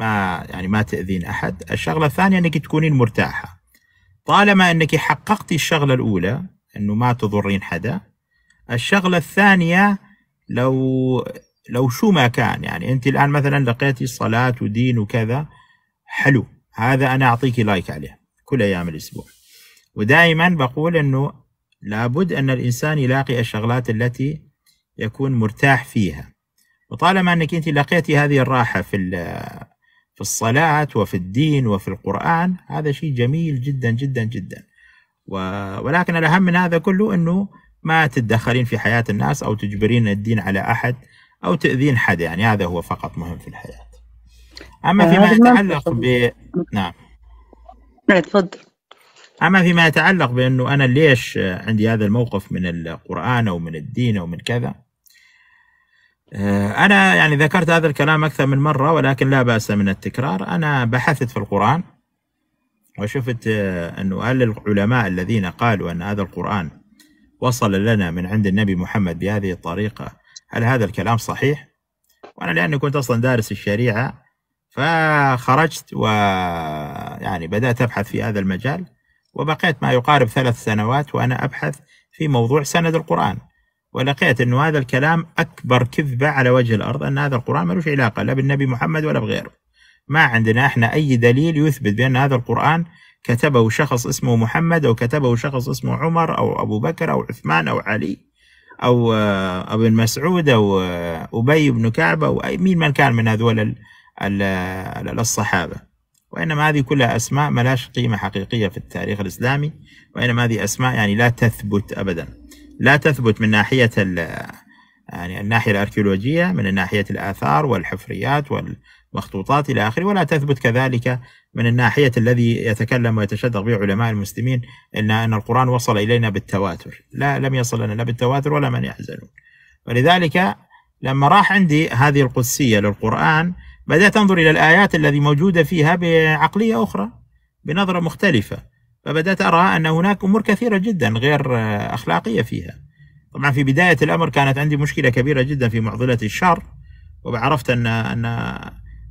ما يعني ما تاذين احد الشغله الثانيه انك تكونين مرتاحه طالما انك حققتي الشغله الاولى انه ما تضرين حدا الشغله الثانيه لو لو شو ما كان يعني انت الان مثلا لقيتي صلاه ودين وكذا حلو هذا انا اعطيكي لايك عليه كل ايام الاسبوع ودائما بقول انه لابد ان الانسان يلاقي الشغلات التي يكون مرتاح فيها وطالما أنك أنت لقيتي هذه الراحة في في الصلاة وفي الدين وفي القرآن هذا شيء جميل جدا جدا جدا ولكن الأهم من هذا كله أنه ما تتدخلين في حياة الناس أو تجبرين الدين على أحد أو تأذين حد يعني هذا هو فقط مهم في الحياة أما آه، فيما يتعلق ب نعم تفضل أما فيما يتعلق بأنه أنا ليش عندي هذا الموقف من القرآن أو من الدين أو من كذا آه، أنا يعني ذكرت هذا الكلام أكثر من مرة ولكن لا بأس من التكرار أنا بحثت في القرآن وشفت آه، أنه هل العلماء الذين قالوا أن هذا القرآن وصل لنا من عند النبي محمد بهذه الطريقة هل هذا الكلام صحيح؟ وأنا لأني كنت أصلا دارس الشريعة فخرجت ويعني بدأت أبحث في هذا المجال وبقيت ما يقارب ثلاث سنوات وأنا أبحث في موضوع سند القرآن ولقيت انه هذا الكلام أكبر كذبة على وجه الأرض أن هذا القرآن ملوش علاقة لا بالنبي محمد ولا بغيره ما عندنا احنا أي دليل يثبت بأن هذا القرآن كتبه شخص اسمه محمد أو كتبه شخص اسمه عمر أو أبو بكر أو عثمان أو علي أو آه، ابن مسعود أو آه، أبي بن كعب أو أي مين من كان من هذول الصحابة وإنما هذه كلها أسماء ملاش قيمة حقيقية في التاريخ الإسلامي وإنما هذه أسماء يعني لا تثبت أبداً لا تثبت من ناحية يعني الناحية الأركيولوجية من ناحية الآثار والحفريات والمخطوطات إلى آخره ولا تثبت كذلك من الناحية الذي يتكلم ويتشدق به علماء المسلمين أن أن القرآن وصل إلينا بالتواتر لا لم يصل لنا لا بالتواتر ولا من يحزنون ولذلك لما راح عندي هذه القدسية للقرآن بدأت أنظر إلى الآيات الذي موجودة فيها بعقلية أخرى بنظرة مختلفة فبدأت أرى أن هناك أمور كثيرة جدا غير آه، أخلاقية فيها طبعا في بداية الأمر كانت عندي مشكلة كبيرة جدا في معضلة الشر وعرفت أن أن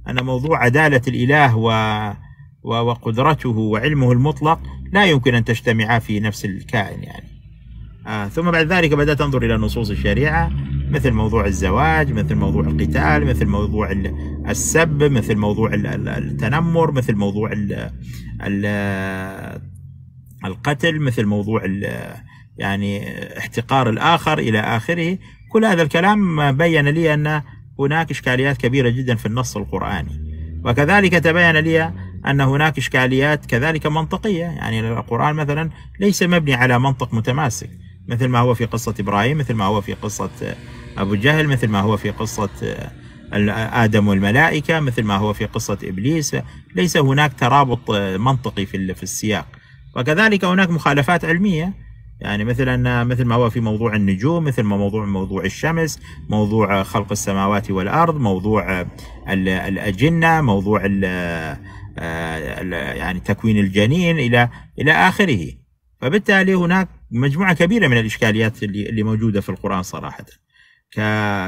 أن موضوع عدالة الإله و وقدرته وعلمه المطلق لا يمكن أن تجتمعا في نفس الكائن يعني آه ثم بعد ذلك بدأت أنظر إلى نصوص الشريعة مثل موضوع الزواج مثل موضوع القتال مثل موضوع السب مثل موضوع التنمر مثل موضوع القتل مثل موضوع يعني احتقار الآخر إلى آخره كل هذا الكلام بين لي أن هناك إشكاليات كبيرة جدا في النص القرآني وكذلك تبين لي أن هناك إشكاليات كذلك منطقية يعني القرآن مثلا ليس مبني على منطق متماسك مثل ما هو في قصة إبراهيم مثل ما هو في قصة أبو جهل مثل ما هو في قصة آدم والملائكة مثل ما هو في قصة إبليس ليس هناك ترابط منطقي في السياق وكذلك هناك مخالفات علمية يعني مثلا مثل ما هو في موضوع النجوم مثل ما موضوع موضوع الشمس موضوع خلق السماوات والأرض موضوع الأجنة موضوع يعني تكوين الجنين إلى إلى آخره فبالتالي هناك مجموعة كبيرة من الإشكاليات اللي اللي موجودة في القرآن صراحة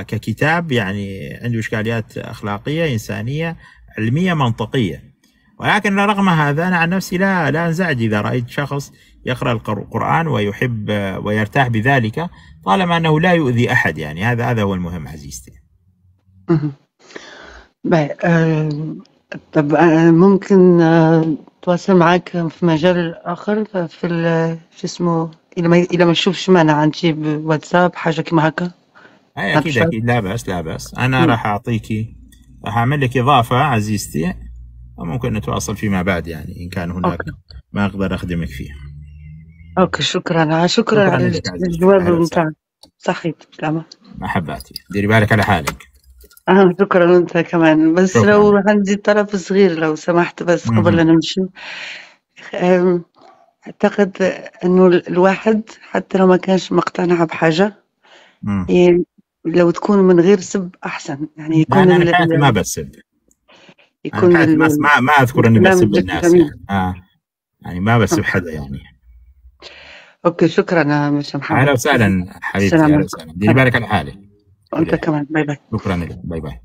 ككتاب يعني عنده إشكاليات أخلاقية إنسانية علمية منطقية ولكن رغم هذا أنا عن نفسي لا لا أنزعج إذا رأيت شخص يقرأ القرآن ويحب ويرتاح بذلك طالما أنه لا يؤذي أحد يعني هذا هذا هو المهم عزيزتي آه، طب آه، ممكن آه، أتواصل معك في مجال آخر في شو اسمه إذا ما إذا ما نشوفش مانع نجيب واتساب حاجة كما هكا أكيد أكيد لا بأس لا بأس أنا راح أعطيكي راح أعمل لك إضافة عزيزتي وممكن نتواصل فيما بعد يعني إن كان هناك أوكي. ما أقدر أخدمك فيه أوكي شكرا شكرا, على الجواب الممتاز صحيت تمام محباتي ديري بالك على حالك آه شكرا انت كمان بس شكرا. لو عندي طلب صغير لو سمحت بس قبل لا نمشي اعتقد انه الواحد حتى لو ما كانش مقتنع بحاجه مم. يعني لو تكون من غير سب احسن يعني يكون انا, أنا ما بسب يكون ما ما اذكر اني بسب الناس يعني. آه. يعني ما بسب آه. حدا يعني اوكي شكرا يا مش محمد اهلا وسهلا حبيبي اهلا وسهلا ديري بالك على حالك وانت كمان باي باي شكرا لك باي باي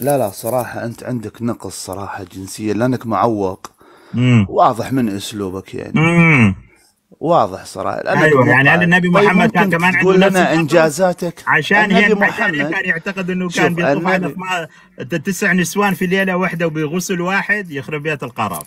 لا لا صراحة أنت عندك نقص صراحة جنسية لأنك معوق مم. واضح من أسلوبك يعني مم. واضح صراحه ايوه يعني هل النبي طيب، محمد كان كمان عنده تقول لنا انجازاتك عشان النبي يعني محمد كان يعتقد انه كان بيطلب تسع نسوان في ليله واحده وبغسل واحد يخرب بيت القرار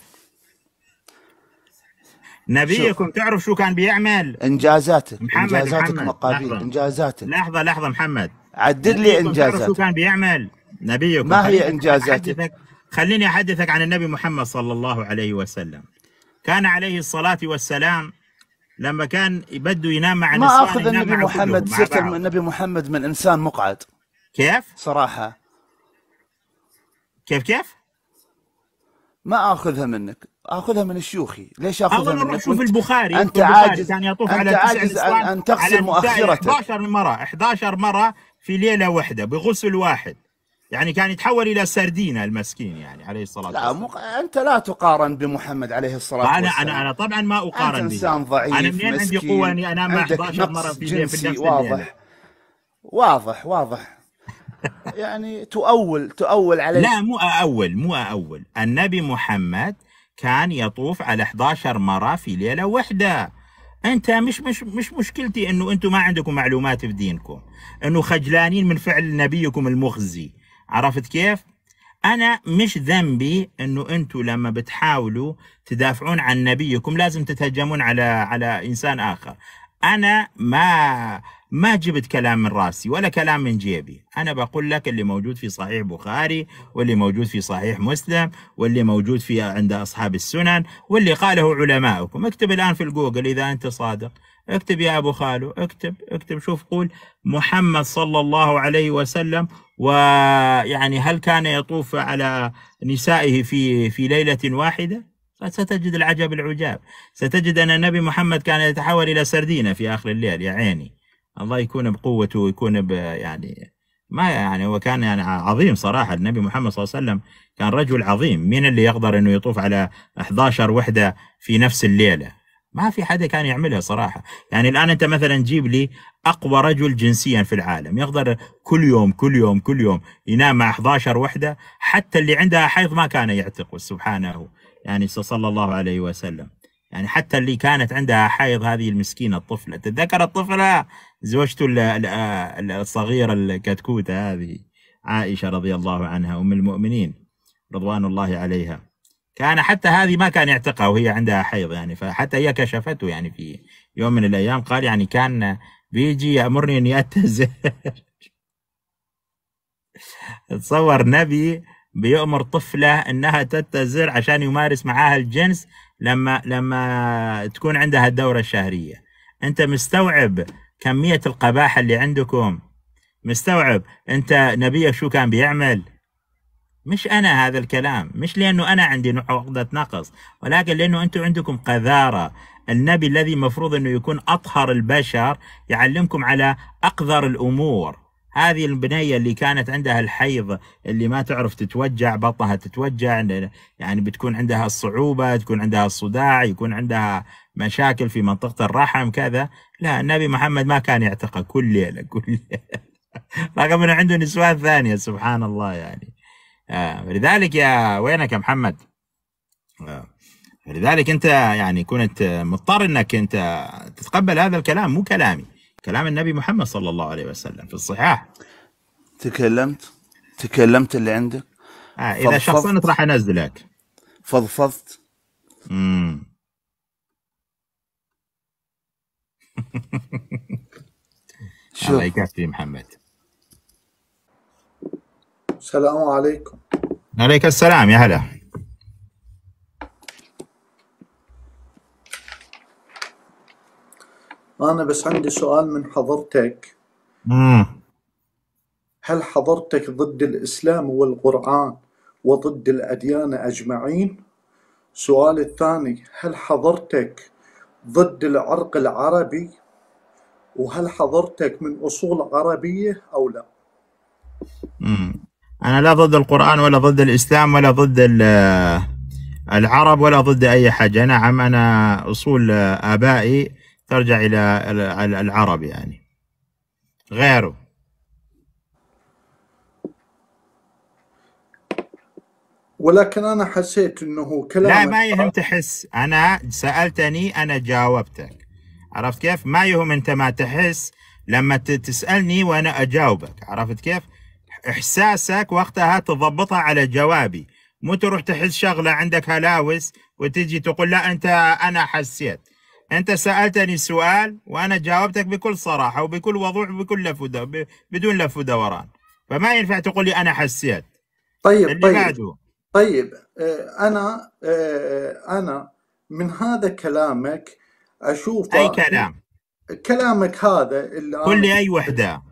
نبيكم تعرف شو كان بيعمل انجازاتك محمد انجازاتك محمد. مقابل لحظة. انجازاتك لحظه لحظه محمد عدد لي انجازاتك تعرف شو كان بيعمل نبيكم ما هي انجازاتك خليني احدثك عن النبي محمد صلى الله عليه وسلم كان عليه الصلاه والسلام لما كان بده ينام مع ما اخذ النبي محمد سيره النبي محمد من انسان مقعد كيف؟ صراحه كيف كيف؟ ما اخذها منك اخذها من الشيوخي ليش اخذها منك شوف البخاري انت عاجز كان يطوف انت على عاجز ان, تغسل مؤخرته 11 مره 11 مره في ليله واحده بغسل واحد يعني كان يتحول الى سردينه المسكين يعني عليه الصلاه والسلام لا مق... انت لا تقارن بمحمد عليه الصلاه والسلام انا انا انا طبعا ما اقارن انت انسان ضعيف انا منين عندي قوه اني انام مع 11 مره في اليوم في يعني. واضح واضح واضح يعني تؤول تؤول عليه لا مو اؤول مو اؤول النبي محمد كان يطوف على 11 مره في ليله واحده انت مش مش مش مشكلتي انه انتم ما عندكم معلومات في دينكم انه خجلانين من فعل نبيكم المخزي عرفت كيف؟ انا مش ذنبي انه انتم لما بتحاولوا تدافعون عن نبيكم لازم تتهجمون على على انسان اخر انا ما ما جبت كلام من راسي ولا كلام من جيبي أنا بقول لك اللي موجود في صحيح بخاري واللي موجود في صحيح مسلم واللي موجود في عند أصحاب السنن واللي قاله علماؤكم اكتب الآن في الجوجل إذا أنت صادق اكتب يا أبو خالو اكتب اكتب شوف قول محمد صلى الله عليه وسلم ويعني هل كان يطوف على نسائه في في ليلة واحدة؟ ستجد العجب العجاب ستجد أن النبي محمد كان يتحول إلى سردينة في آخر الليل يا عيني الله يكون بقوته ويكون ب يعني ما يعني هو كان يعني عظيم صراحه النبي محمد صلى الله عليه وسلم كان رجل عظيم مين اللي يقدر انه يطوف على 11 وحده في نفس الليله ما في حدا كان يعملها صراحه يعني الان انت مثلا جيب لي اقوى رجل جنسيا في العالم يقدر كل يوم كل يوم كل يوم ينام مع 11 وحده حتى اللي عندها حيض ما كان يعتق سبحانه يعني صلى الله عليه وسلم يعني حتى اللي كانت عندها حيض هذه المسكينه الطفله تتذكر الطفله زوجته الصغيره الكتكوته هذه عائشه رضي الله عنها ام المؤمنين رضوان الله عليها كان حتى هذه ما كان يعتقها وهي عندها حيض يعني فحتى هي كشفته يعني في يوم من الايام قال يعني كان بيجي يامرني اني اتزوج تصور نبي بيأمر طفلة أنها تتزر عشان يمارس معاها الجنس لما لما تكون عندها الدورة الشهرية أنت مستوعب كمية القباحة اللي عندكم مستوعب أنت نبيك شو كان بيعمل مش أنا هذا الكلام مش لأنه أنا عندي عقدة نقص ولكن لأنه أنتم عندكم قذارة النبي الذي مفروض أنه يكون أطهر البشر يعلمكم على أقذر الأمور هذه البنية اللي كانت عندها الحيض اللي ما تعرف تتوجع بطنها تتوجع يعني بتكون عندها الصعوبة تكون عندها الصداع يكون عندها مشاكل في منطقة الرحم كذا لا النبي محمد ما كان يعتقد كل ليلة كل ليلة رغم انه عنده نسوان ثانية سبحان الله يعني آه، لذلك يا وينك يا محمد آه، لذلك انت يعني كنت مضطر انك انت تتقبل هذا الكلام مو كلامي كلام النبي محمد صلى الله عليه وسلم في الصحاح تكلمت تكلمت اللي عندك آه اذا شخصنت راح انزلك فضفضت امم الله يكفي محمد السلام عليكم عليك السلام يا هلا انا بس عندي سؤال من حضرتك امم هل حضرتك ضد الاسلام والقران وضد الاديان اجمعين سؤال الثاني هل حضرتك ضد العرق العربي وهل حضرتك من اصول عربيه او لا امم انا لا ضد القران ولا ضد الاسلام ولا ضد العرب ولا ضد اي حاجه نعم انا اصول ابائي ترجع إلى العرب يعني غيره ولكن أنا حسيت أنه كلام لا ما يهم تحس أنا سألتني أنا جاوبتك عرفت كيف ما يهم أنت ما تحس لما تسألني وأنا أجاوبك عرفت كيف إحساسك وقتها تضبطها على جوابي مو تروح تحس شغلة عندك هلاوس وتجي تقول لا أنت أنا حسيت أنت سألتني سؤال وأنا جاوبتك بكل صراحة وبكل وضوح وبكل لف بدون لف ودوران فما ينفع تقول لي أنا حسيت طيب اللي طيب بعده. طيب آه، أنا آه، أنا من هذا كلامك أشوف أي كلام كلامك هذا اللي قل لي أي وحدة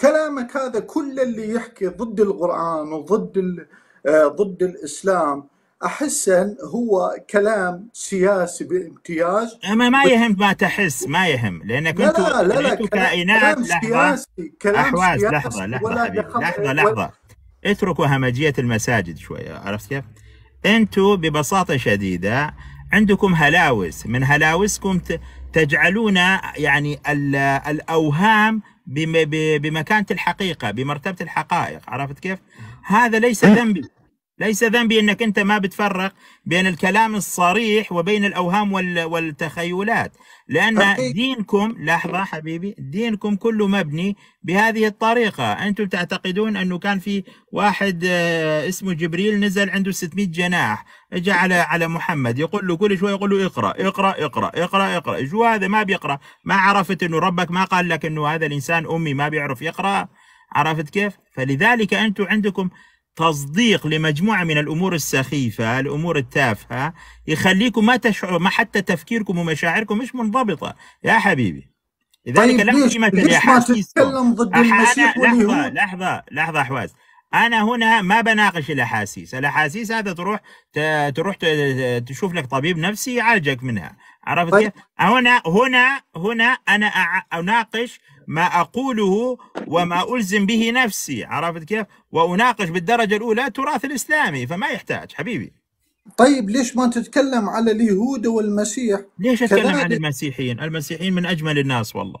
كلامك هذا كل اللي يحكي ضد القرآن وضد آه، ضد الإسلام ان هو كلام سياسي بامتياز ما ما يهم ما تحس ما يهم لانك انت لا لا لا كائنات كلام لحظه سياسي كلام احواز سياسي لحظه لحظه ولا لحظه لحظه, لحظة. اتركوا همجيه المساجد شويه عرفت كيف؟ انتم ببساطه شديده عندكم هلاوس من هلاوسكم تجعلون يعني الاوهام بمكانه الحقيقه بمرتبه الحقائق عرفت كيف؟ هذا ليس ذنبي ليس ذنبي انك انت ما بتفرق بين الكلام الصريح وبين الاوهام والتخيلات لان دينكم لحظه حبيبي دينكم كله مبني بهذه الطريقه انتم تعتقدون انه كان في واحد آه، اسمه جبريل نزل عنده 600 جناح اجى على على محمد يقول له كل شوي يقول له اقرا اقرا اقرا اقرا اقرا شو هذا ما بيقرا ما عرفت انه ربك ما قال لك انه هذا الانسان امي ما بيعرف يقرا عرفت كيف فلذلك انتم عندكم تصديق لمجموعة من الأمور السخيفة الأمور التافهة يخليكم ما تشعروا ما حتى تفكيركم ومشاعركم مش منضبطة يا حبيبي لذلك طيب لا قيمة لأحاسيسكم لحظة لحظة لحظة أحواز انا هنا ما بناقش الاحاسيس الاحاسيس هذا تروح تروح تشوف لك طبيب نفسي يعالجك منها عرفت طيب. كيف هنا هنا هنا انا اناقش ما أقوله وما ألزم به نفسي عرفت كيف وأناقش بالدرجة الأولى التراث الإسلامي فما يحتاج حبيبي طيب ليش ما تتكلم على اليهود والمسيح ليش أتكلم عن المسيحيين المسيحيين من أجمل الناس والله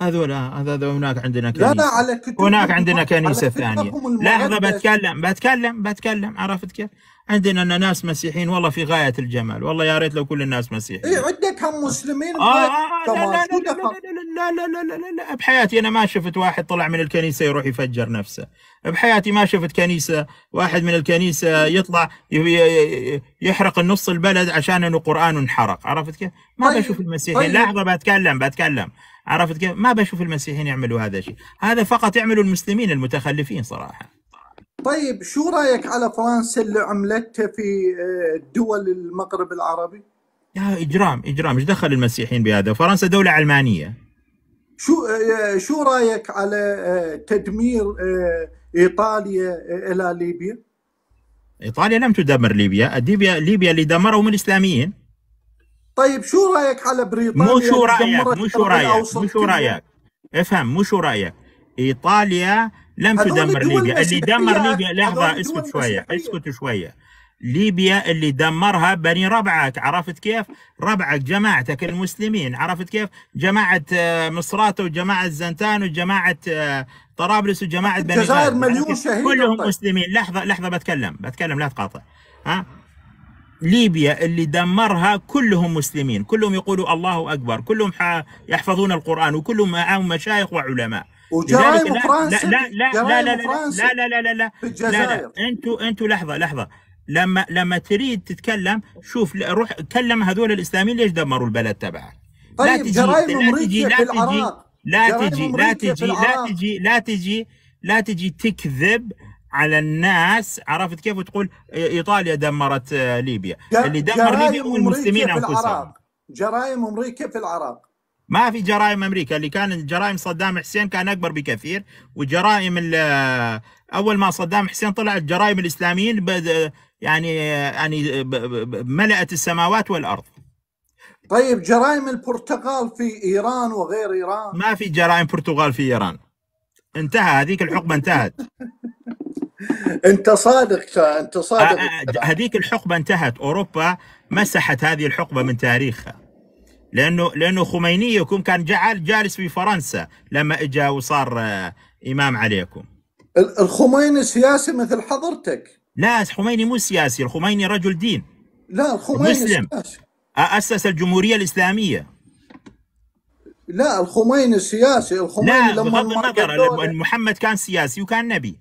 ولا هذا هناك عندنا كنيسه لا لا على كتب هناك عندنا كنيسه ثانيه لحظه بتكلم بتكلم بتكلم عرفت كيف؟ عندنا ناس مسيحيين والله في غايه الجمال والله يا ريت لو كل الناس مسيحيين إيه عندك هم مسلمين آه آه،, آه لا, لا, لا, لا, لا, لا, لا, لا, لا, لا بحياتي انا ما شفت واحد طلع من الكنيسه يروح يفجر نفسه بحياتي ما شفت كنيسه واحد من الكنيسه يطلع يحرق النص البلد عشان انه قران انحرق عرفت كيف ما طيب، بشوف المسيحيين لحظه طيب. بتكلم بتكلم عرفت كيف ما بشوف المسيحيين يعملوا هذا الشيء هذا فقط يعملوا المسلمين المتخلفين صراحه طيب شو رايك على فرنسا اللي عملتها في آه، دول المغرب العربي؟ يا اجرام اجرام ايش دخل المسيحيين بهذا؟ فرنسا دوله علمانيه شو آه، آه، شو رايك على تدمير ايطاليا الى ليبيا؟ ايطاليا لم تدمر ليبيا، ليبيا ليبيا اللي من الاسلاميين. طيب شو رايك على بريطانيا؟ مو شو رايك مو شو رايك مو شو رايك افهم مو شو رايك ايطاليا لم تدمر ليبيا اللي دمر ليبيا لحظه اسكت شويه اسكت شويه ليبيا اللي دمرها بني ربعك عرفت كيف؟ ربعك جماعتك المسلمين عرفت كيف؟ جماعة آه، مصراتة وجماعة زنتان وجماعة آه، طرابلس وجماعة بني الجزائر مليون شهيد كلهم طيب. مسلمين لحظة لحظة بتكلم بتكلم لا تقاطع ها ليبيا اللي دمرها كلهم مسلمين كلهم يقولوا الله أكبر كلهم يحفظون القرآن وكلهم معهم مشايخ وعلماء وجرائم فرنسا لا لا لا لا لا لا لا لا لا لا لا انتوا انتوا لحظه لحظه لما لما تريد تتكلم شوف روح كلم هذول الاسلاميين ليش دمروا البلد تبعك طيب لا تجي جرائم لا تجي لا تجي لا تجي لا تجي لا تجي لا تجي لا تجي تكذب على الناس عرفت كيف وتقول ايطاليا دمرت آه، ليبيا اللي دمر ليبيا هو المسلمين انفسهم جرائم امريكا في العراق ما في جرائم امريكا اللي كان جرائم صدام حسين كان اكبر بكثير وجرائم اول ما صدام حسين طلع الجرائم الاسلاميين يعني يعني ملأت السماوات والارض طيب جرائم البرتغال في ايران وغير ايران ما في جرائم برتغال في ايران انتهى هذيك الحقبه انتهت انت صادق انت صادق آه، آه، هذيك الحقبه انتهت اوروبا مسحت هذه الحقبه من تاريخها لانه لانه خمينيكم كان جعل جالس في فرنسا لما اجى وصار آه، امام عليكم الخميني سياسي مثل حضرتك لا الخميني مو سياسي الخميني رجل دين لا الخميني مسلم سياسي. اسس الجمهوريه الاسلاميه لا الخميني سياسي الخميني لا لما بغض النظر محمد كان سياسي وكان نبي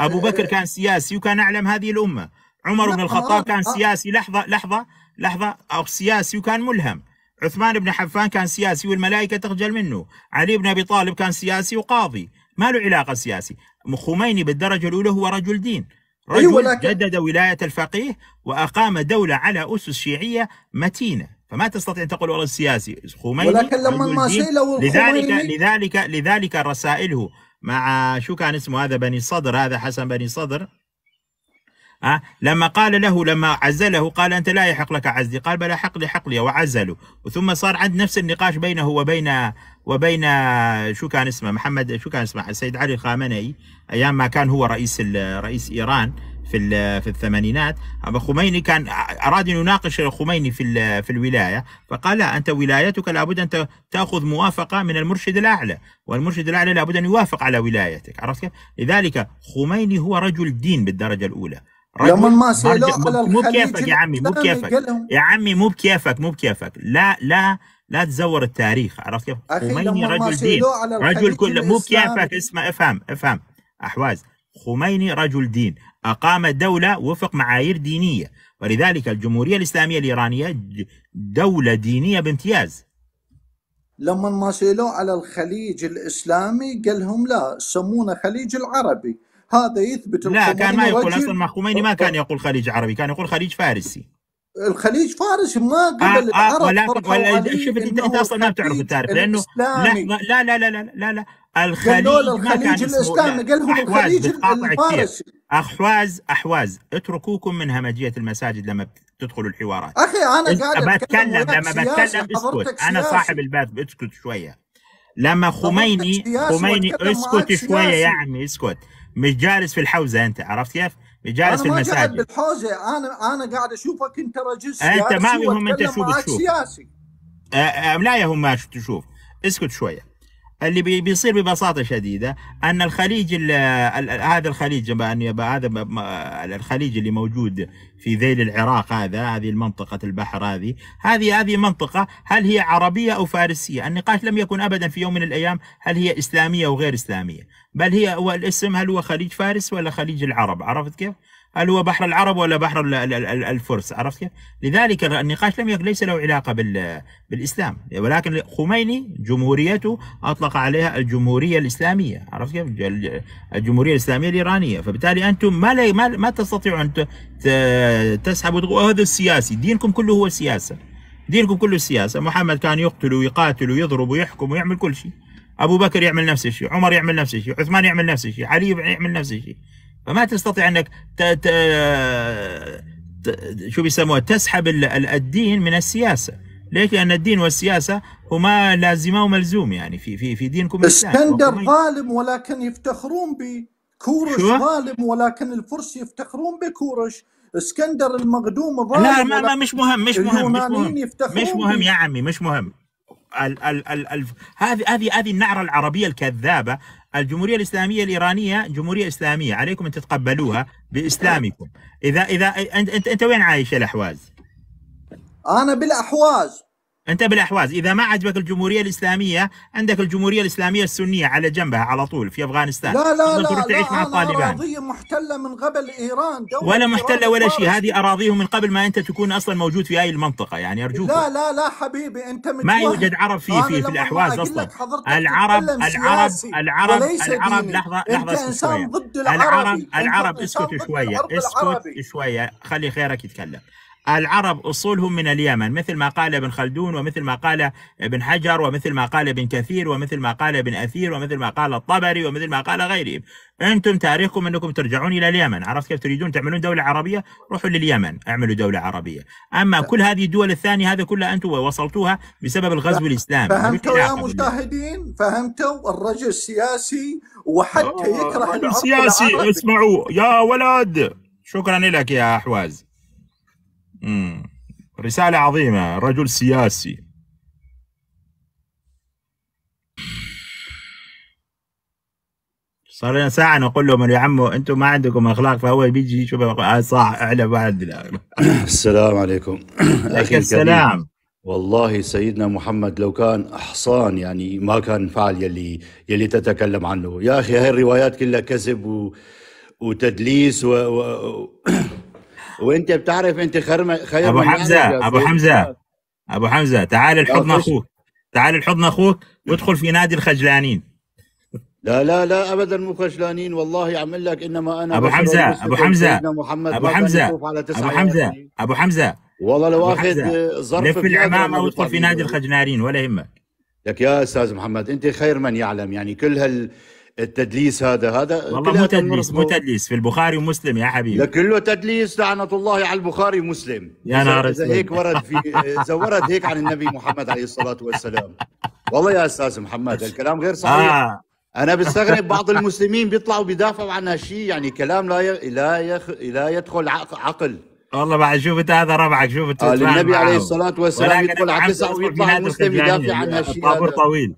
ابو آه، بكر آه. كان سياسي وكان اعلم هذه الامه عمر بن الخطاب كان سياسي لحظه لحظه لحظه او سياسي وكان ملهم عثمان بن حفان كان سياسي والملائكة تخجل منه علي بن أبي طالب كان سياسي وقاضي ما له علاقة سياسي خميني بالدرجة الأولى هو رجل دين أيوة، رجل أيوة لكن... جدد ولاية الفقيه وأقام دولة على أسس شيعية متينة فما تستطيع أن تقول والله السياسي خميني ولكن لما ما لو لذلك لذلك لذلك رسائله مع شو كان اسمه هذا بني صدر هذا حسن بني صدر أه؟ لما قال له لما عزله قال أنت لا يحق لك عزلي قال بلا حق لي حق لي وعزله وثم صار عند نفس النقاش بينه وبين وبين شو كان اسمه محمد شو كان اسمه السيد علي الخامنئي أيام ما كان هو رئيس رئيس إيران في في الثمانينات خميني كان اراد ان يناقش خميني في في الولايه فقال لا انت ولايتك لابد ان تاخذ موافقه من المرشد الاعلى والمرشد الاعلى لابد ان يوافق على ولايتك عرفت كيف؟ لذلك خميني هو رجل دين بالدرجه الاولى لما ما سالوه على مو بكيفك يا عمي مو بكيفك يا عمي مو بكيفك مو بكيفك لا لا لا تزور التاريخ عرفت كيف؟ خميني رجل دين رجل كل مو بكيفك اسمع افهم افهم احواز خميني رجل دين أقام دولة وفق معايير دينية ولذلك الجمهورية الإسلامية الإيرانية دولة دينية بامتياز لما ما سألوه على الخليج الإسلامي قال لهم لا سمونا خليج العربي هذا يثبت لا كان ما يقول اصلا خميني ما كان أه. يقول خليج عربي كان يقول خليج فارسي الخليج فارس ما آه، قبل آه آه ولكن ولا شوف انت انت اصلا ما بتعرف التاريخ لانه لا لا لا لا لا لا, لا الخليج ما كان الاسلامي قال لهم الخليج الفارسي احواز احواز اتركوكم من همجيه المساجد لما تدخلوا الحوارات اخي انا قاعد بتكلم لما بتكلم اسكت انا صاحب الباب اسكت شويه لما خميني خميني اسكت شويه يا عمي اسكت مش جالس في الحوزه انت عرفت كيف؟ جالس في المساجد انا ما قاعد بالحوزه انا انا قاعد اشوفك انت رجل سياسي انت ما يهم انت شو بتشوف سياسي أه أه لا يهم ما تشوف اسكت شويه اللي بيصير ببساطه شديده ان الخليج هذا الخليج هذا الخليج اللي موجود في ذيل العراق هذا هذه المنطقه البحر هذه هذه هذه منطقه هل هي عربيه او فارسيه؟ النقاش لم يكن ابدا في يوم من الايام هل هي اسلاميه او غير اسلاميه، بل هي والاسم هل هو خليج فارس ولا خليج العرب؟ عرفت كيف؟ هل هو بحر العرب ولا بحر الفرس عرفت كيف؟ لذلك النقاش لم يكن ليس له علاقه بالاسلام ولكن خميني جمهوريته اطلق عليها الجمهوريه الاسلاميه عرفت كيف؟ الجمهوريه الاسلاميه الايرانيه فبالتالي انتم ما لي ما, ما تستطيعوا ان تسحبوا هذا السياسي دينكم كله هو السياسه دينكم كله السياسه محمد كان يقتل ويقاتل ويضرب ويحكم ويعمل كل شيء ابو بكر يعمل نفس الشيء عمر يعمل نفس الشيء عثمان يعمل نفس الشيء علي يعمل نفس الشيء فما تستطيع انك ت... ت... ت... شو بيسموها تسحب الدين من السياسه ليش؟ لان الدين والسياسه هما لازمه وملزوم يعني في في في دينكم اسكندر ظالم ولكن يفتخرون ب كورش ظالم ولكن الفرس يفتخرون بكورش اسكندر المقدوم ظالم لا ما, ما مش مهم مش مهم مش مهم مش مهم يا عمي مش مهم هذه هذه هذه النعره العربيه الكذابه الجمهورية الإسلامية الإيرانية جمهورية إسلامية عليكم أن تتقبلوها بإسلامكم إذا إذا أنت أنت وين عايش الأحواز؟ أنا بالأحواز انت بالاحواز اذا ما عجبك الجمهوريه الاسلاميه عندك الجمهوريه الاسلاميه السنيه على جنبها على طول في افغانستان لا لا لا تروح تعيش لا مع الطالبان اراضي محتله من قبل ايران دولة ولا محتله ولا شيء هذه اراضيهم من قبل ما انت تكون اصلا موجود في اي المنطقه يعني ارجوك لا لا لا حبيبي انت متوهم. ما يوجد عرب في في, في الاحواز اصلا العرب العرب العرب العرب لحظه لحظه اسكت شويه العرب العرب اسكت شويه اسكت شويه خلي خيرك يتكلم العرب أصولهم من اليمن مثل ما قال ابن خلدون ومثل ما قال ابن حجر ومثل ما قال ابن كثير ومثل ما قال ابن أثير ومثل ما قال الطبري ومثل ما قال غيرهم أنتم تاريخكم أنكم ترجعون إلى اليمن عرفت كيف تريدون تعملون دولة عربية روحوا لليمن اعملوا دولة عربية أما كل هذه الدول الثانية هذا كلها أنتم وصلتوها بسبب الغزو الإسلامي فهمتوا يا مشاهدين فهمتوا الرجل السياسي وحتى يكره الرجل السياسي اسمعوا يا ولد شكرا لك يا أحواز رسالة عظيمة رجل سياسي صار لنا ساعة نقول لهم يا عمو انتم ما عندكم اخلاق فهو بيجي يشوف آه، صح احنا ما عندنا السلام عليكم اخي السلام والله سيدنا محمد لو كان حصان يعني ما كان فعل يلي يلي تتكلم عنه يا اخي هاي الروايات كلها كذب و... وتدليس و... و... وانت بتعرف انت خير خير ابو يعني حمزه ابو حمزه ابو حمزه تعال الحضن اخوك تعال الحضن اخوك وادخل في نادي الخجلانين لا لا لا ابدا مو خجلانين والله يعمل لك انما انا ابو حمزه ابو حمزه ابو حمزه ابو حمزه ابو حمزه والله لو اخذ ظرف لف العمامه وادخل في نادي الخجلانين ولا يهمك لك يا استاذ محمد انت خير من يعلم يعني كل هال التدليس هذا هذا والله مو تدليس مو تدليس في البخاري ومسلم يا حبيبي كله تدليس لعنة الله على البخاري ومسلم يا نهار إذا هيك ورد في إذا ورد هيك عن النبي محمد عليه الصلاة والسلام والله يا أستاذ محمد الكلام غير صحيح آه. أنا بستغرب بعض المسلمين بيطلعوا بيدافعوا عن هالشيء يعني كلام لا يخ... لا يخ... لا يدخل عقل والله بعد شوف انت هذا ربعك شوف انت آه النبي عليه الصلاه والسلام يدخل على تسعه ويطلع المسلم يدافع عن هالشيء الطابور طويل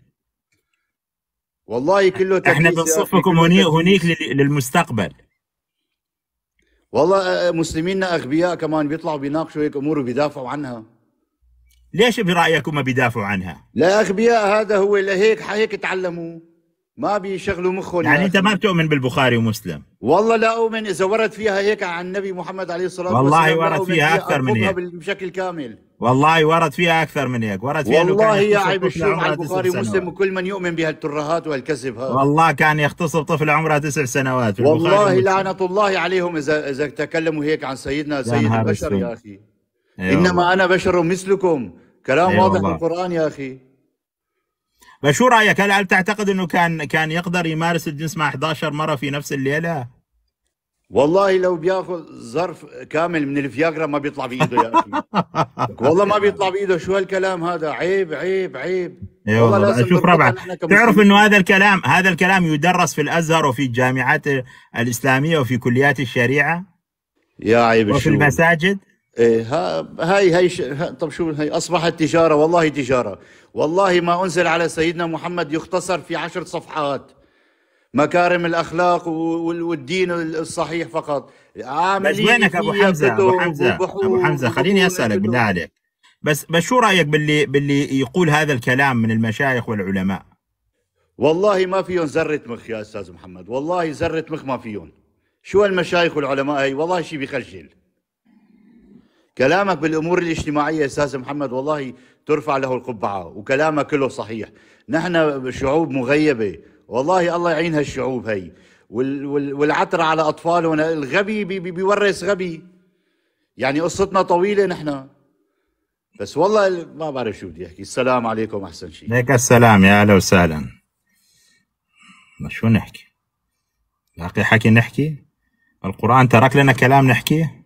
والله كله احنا بنصفكم هنيك للمستقبل والله آه، مسلمينا اغبياء كمان بيطلعوا بيناقشوا هيك امور وبيدافعوا عنها ليش برايكم ما بيدافعوا عنها؟ لا اغبياء هذا هو لهيك هيك تعلموا ما بيشغلوا مخهم يعني انت ما بتؤمن بالبخاري ومسلم والله لا اؤمن اذا ورد فيها هيك عن النبي محمد عليه الصلاه والسلام والله ورد فيها اكثر من هيك بشكل كامل والله ورد فيها اكثر من هيك ورد فيها والله يا عيب الشوم على البخاري ومسلم وكل من يؤمن بهالترهات والكذب هذا والله كان يختصر طفل عمره تسع سنوات والله لعنه الله عليهم اذا اذا تكلموا هيك عن سيدنا سيد البشر يا اخي إيه انما انا بشر مثلكم كلام إيه واضح بالقران يا اخي فشو رايك هل هل تعتقد انه كان كان يقدر يمارس الجنس مع 11 مره في نفس الليله؟ والله لو بياخذ ظرف كامل من الفياجرا ما بيطلع بايده يا اخي والله ما بيطلع بايده شو هالكلام هذا عيب عيب عيب إيه والله, والله شوف ربعك تعرف انه هذا الكلام هذا الكلام يدرس في الازهر وفي الجامعات الاسلاميه وفي كليات الشريعه يا عيب وفي شو. المساجد ايه هاي هاي ش... ها طب شو هاي اصبحت تجاره والله تجاره والله ما أنزل على سيدنا محمد يختصر في عشر صفحات مكارم الأخلاق والدين الصحيح فقط بس وينك أبو حمزة أبو حمزة أبو حمزة خليني أسألك بالله عليك بس بس شو رأيك باللي باللي يقول هذا الكلام من المشايخ والعلماء والله ما فيهم ذرة مخ يا أستاذ محمد والله ذرة مخ ما فيهم شو المشايخ والعلماء هي والله شيء بيخجل كلامك بالامور الاجتماعيه استاذ محمد والله ترفع له القبعه وكلامك كله صحيح نحن شعوب مغيبه والله الله يعين هالشعوب هي والعتر على اطفالهم الغبي بيورث غبي يعني قصتنا طويله نحن بس والله ما بعرف شو بدي احكي السلام عليكم احسن شيء ليك السلام يا اهلا وسهلا شو نحكي باقي حكي نحكي القران ترك لنا كلام نحكيه